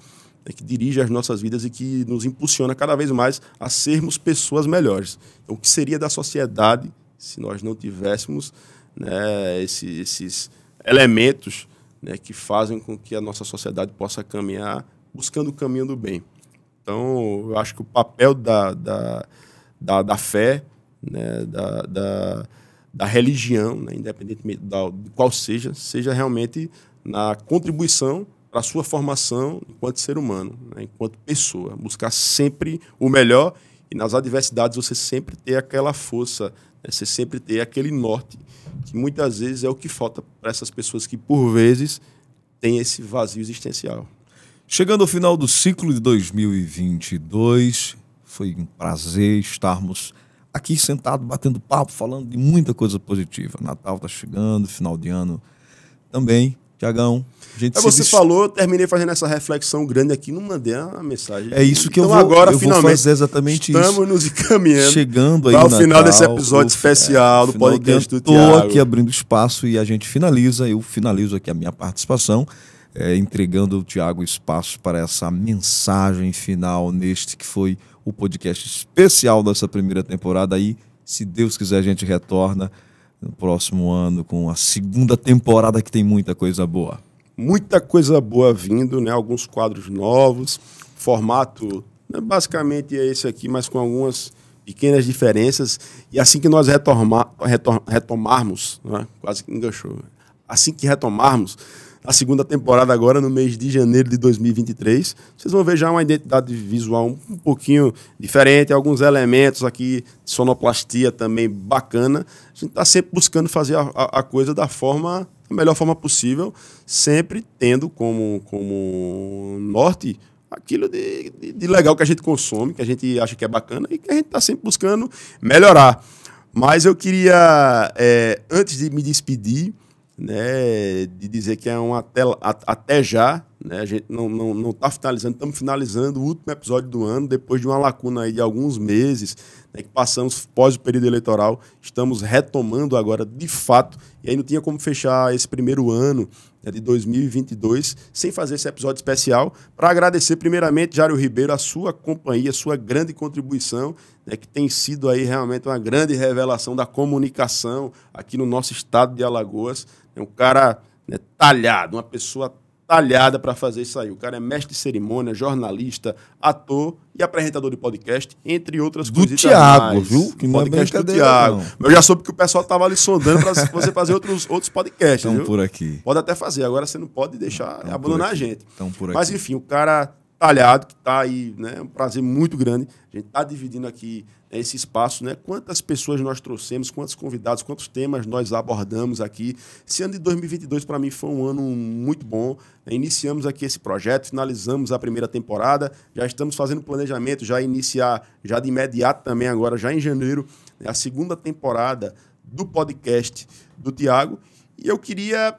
B: né, que dirige as nossas vidas e que nos impulsiona cada vez mais a sermos pessoas melhores. Então, o que seria da sociedade se nós não tivéssemos né, esse, esses elementos né, que fazem com que a nossa sociedade possa caminhar buscando o caminho do bem. Então, eu acho que o papel da, da, da, da fé, né, da, da, da religião, né, independentemente da, de qual seja, seja realmente na contribuição para a sua formação enquanto ser humano, né, enquanto pessoa. Buscar sempre o melhor e nas adversidades você sempre ter aquela força é você sempre ter aquele norte, que muitas vezes é o que falta para essas pessoas que, por vezes, têm esse vazio existencial.
A: Chegando ao final do ciclo de 2022, foi um prazer estarmos aqui sentado, batendo papo, falando de muita coisa positiva. Natal está chegando, final de ano também. Tiagão, Aí você dist... falou,
B: eu terminei fazendo essa reflexão grande aqui, não mandei a mensagem. É isso que então, eu vou, agora, eu finalmente, vou fazer exatamente estamos isso. Estamos nos encaminhando Chegando aí ao Natal, final desse episódio o, especial é, do podcast do Tiago. Estou aqui
A: abrindo espaço e a gente finaliza, eu finalizo aqui a minha participação. É, entregando o Tiago espaço para essa mensagem final neste que foi o podcast especial dessa primeira temporada. Aí, se Deus quiser, a gente retorna no próximo ano com a segunda temporada que tem muita
B: coisa boa muita coisa boa vindo, né? Alguns quadros novos, formato né? basicamente é esse aqui, mas com algumas pequenas diferenças. E assim que nós retomar, retom, retomarmos, né? quase que enganchou, assim que retomarmos a segunda temporada agora no mês de janeiro de 2023, vocês vão ver já uma identidade visual um pouquinho diferente, alguns elementos aqui de sonoplastia também bacana. A gente está sempre buscando fazer a, a, a coisa da forma da melhor forma possível, sempre tendo como, como norte aquilo de, de, de legal que a gente consome, que a gente acha que é bacana e que a gente está sempre buscando melhorar. Mas eu queria, é, antes de me despedir, né, de dizer que é um até, até já, né, a gente não está não, não tá finalizando, estamos finalizando o último episódio do ano, depois de uma lacuna aí de alguns meses, né, que passamos pós o período eleitoral, estamos retomando agora de fato, e aí não tinha como fechar esse primeiro ano né, de 2022 sem fazer esse episódio especial, para agradecer primeiramente, Jário Ribeiro, a sua companhia, a sua grande contribuição, né, que tem sido aí realmente uma grande revelação da comunicação aqui no nosso estado de Alagoas, é um cara né, talhado, uma pessoa talhada para fazer isso aí. O cara é mestre de cerimônia, jornalista, ator e apresentador de podcast, entre outras coisas. Do Tiago, viu? Que é podcast é do Tiago. Eu já soube que o pessoal estava ali sondando para você fazer outros, outros podcasts. Estão por aqui. Pode até fazer, agora você não pode deixar Tão abandonar a gente. Estão por aqui. Mas enfim, o cara talhado que está aí, né? Um prazer muito grande. A gente está dividindo aqui esse espaço, né? Quantas pessoas nós trouxemos, quantos convidados, quantos temas nós abordamos aqui. Esse ano de 2022 para mim foi um ano muito bom. Iniciamos aqui esse projeto, finalizamos a primeira temporada, já estamos fazendo planejamento, já iniciar, já de imediato também agora, já em janeiro, né? a segunda temporada do podcast do Tiago. E eu queria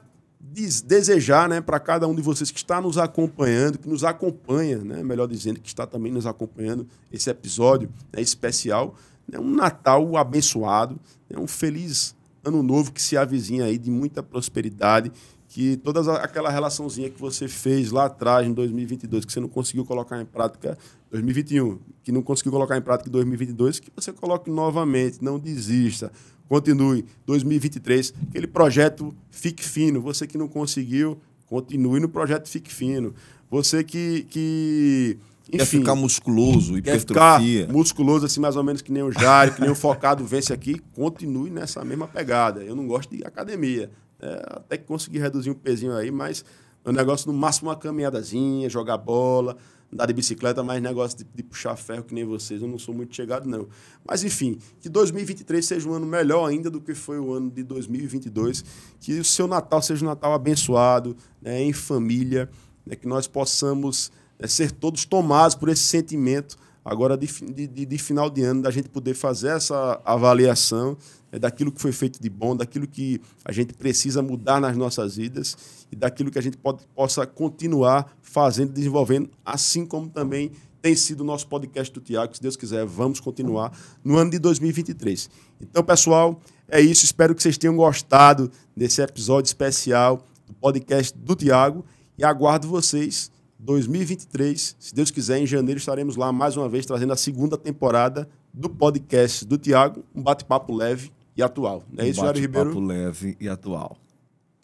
B: desejar né, para cada um de vocês que está nos acompanhando, que nos acompanha, né, melhor dizendo, que está também nos acompanhando esse episódio né, especial, né, um Natal abençoado, né, um feliz ano novo que se avizinha aí de muita prosperidade, que toda aquela relaçãozinha que você fez lá atrás, em 2022, que você não conseguiu colocar em prática, 2021, que não conseguiu colocar em prática em 2022, que você coloque novamente, não desista continue 2023, aquele projeto fique fino. Você que não conseguiu, continue no projeto fique fino. Você que. que enfim, quer ficar musculoso, hipertrofia. Ficar musculoso, assim, mais ou menos que nem o Jair, que nem o focado vence aqui, continue nessa mesma pegada. Eu não gosto de academia. É, até que consegui reduzir um pezinho aí, mas o é negócio no máximo uma caminhadazinha, jogar bola andar de bicicleta, é mas negócio de, de, puxar ferro que nem vocês, eu não sou muito chegado, não. Mas, enfim, que 2023 seja um ano melhor ainda do que foi o ano de 2022, que o seu Natal seja um Natal abençoado, né, em família, né, que nós possamos né, ser todos tomados por esse sentimento agora de, de, de final de ano, da gente poder fazer essa avaliação é daquilo que foi feito de bom, daquilo que a gente precisa mudar nas nossas vidas e daquilo que a gente pode, possa continuar fazendo, desenvolvendo, assim como também tem sido o nosso podcast do Tiago. Se Deus quiser, vamos continuar no ano de 2023. Então, pessoal, é isso. Espero que vocês tenham gostado desse episódio especial do podcast do Tiago e aguardo vocês. 2023, se Deus quiser, em janeiro estaremos lá mais uma vez trazendo a segunda temporada do podcast do Tiago, um bate-papo leve e atual. É um isso, Jair Ribeiro? Papo
A: leve e atual.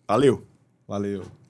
A: Valeu. Valeu.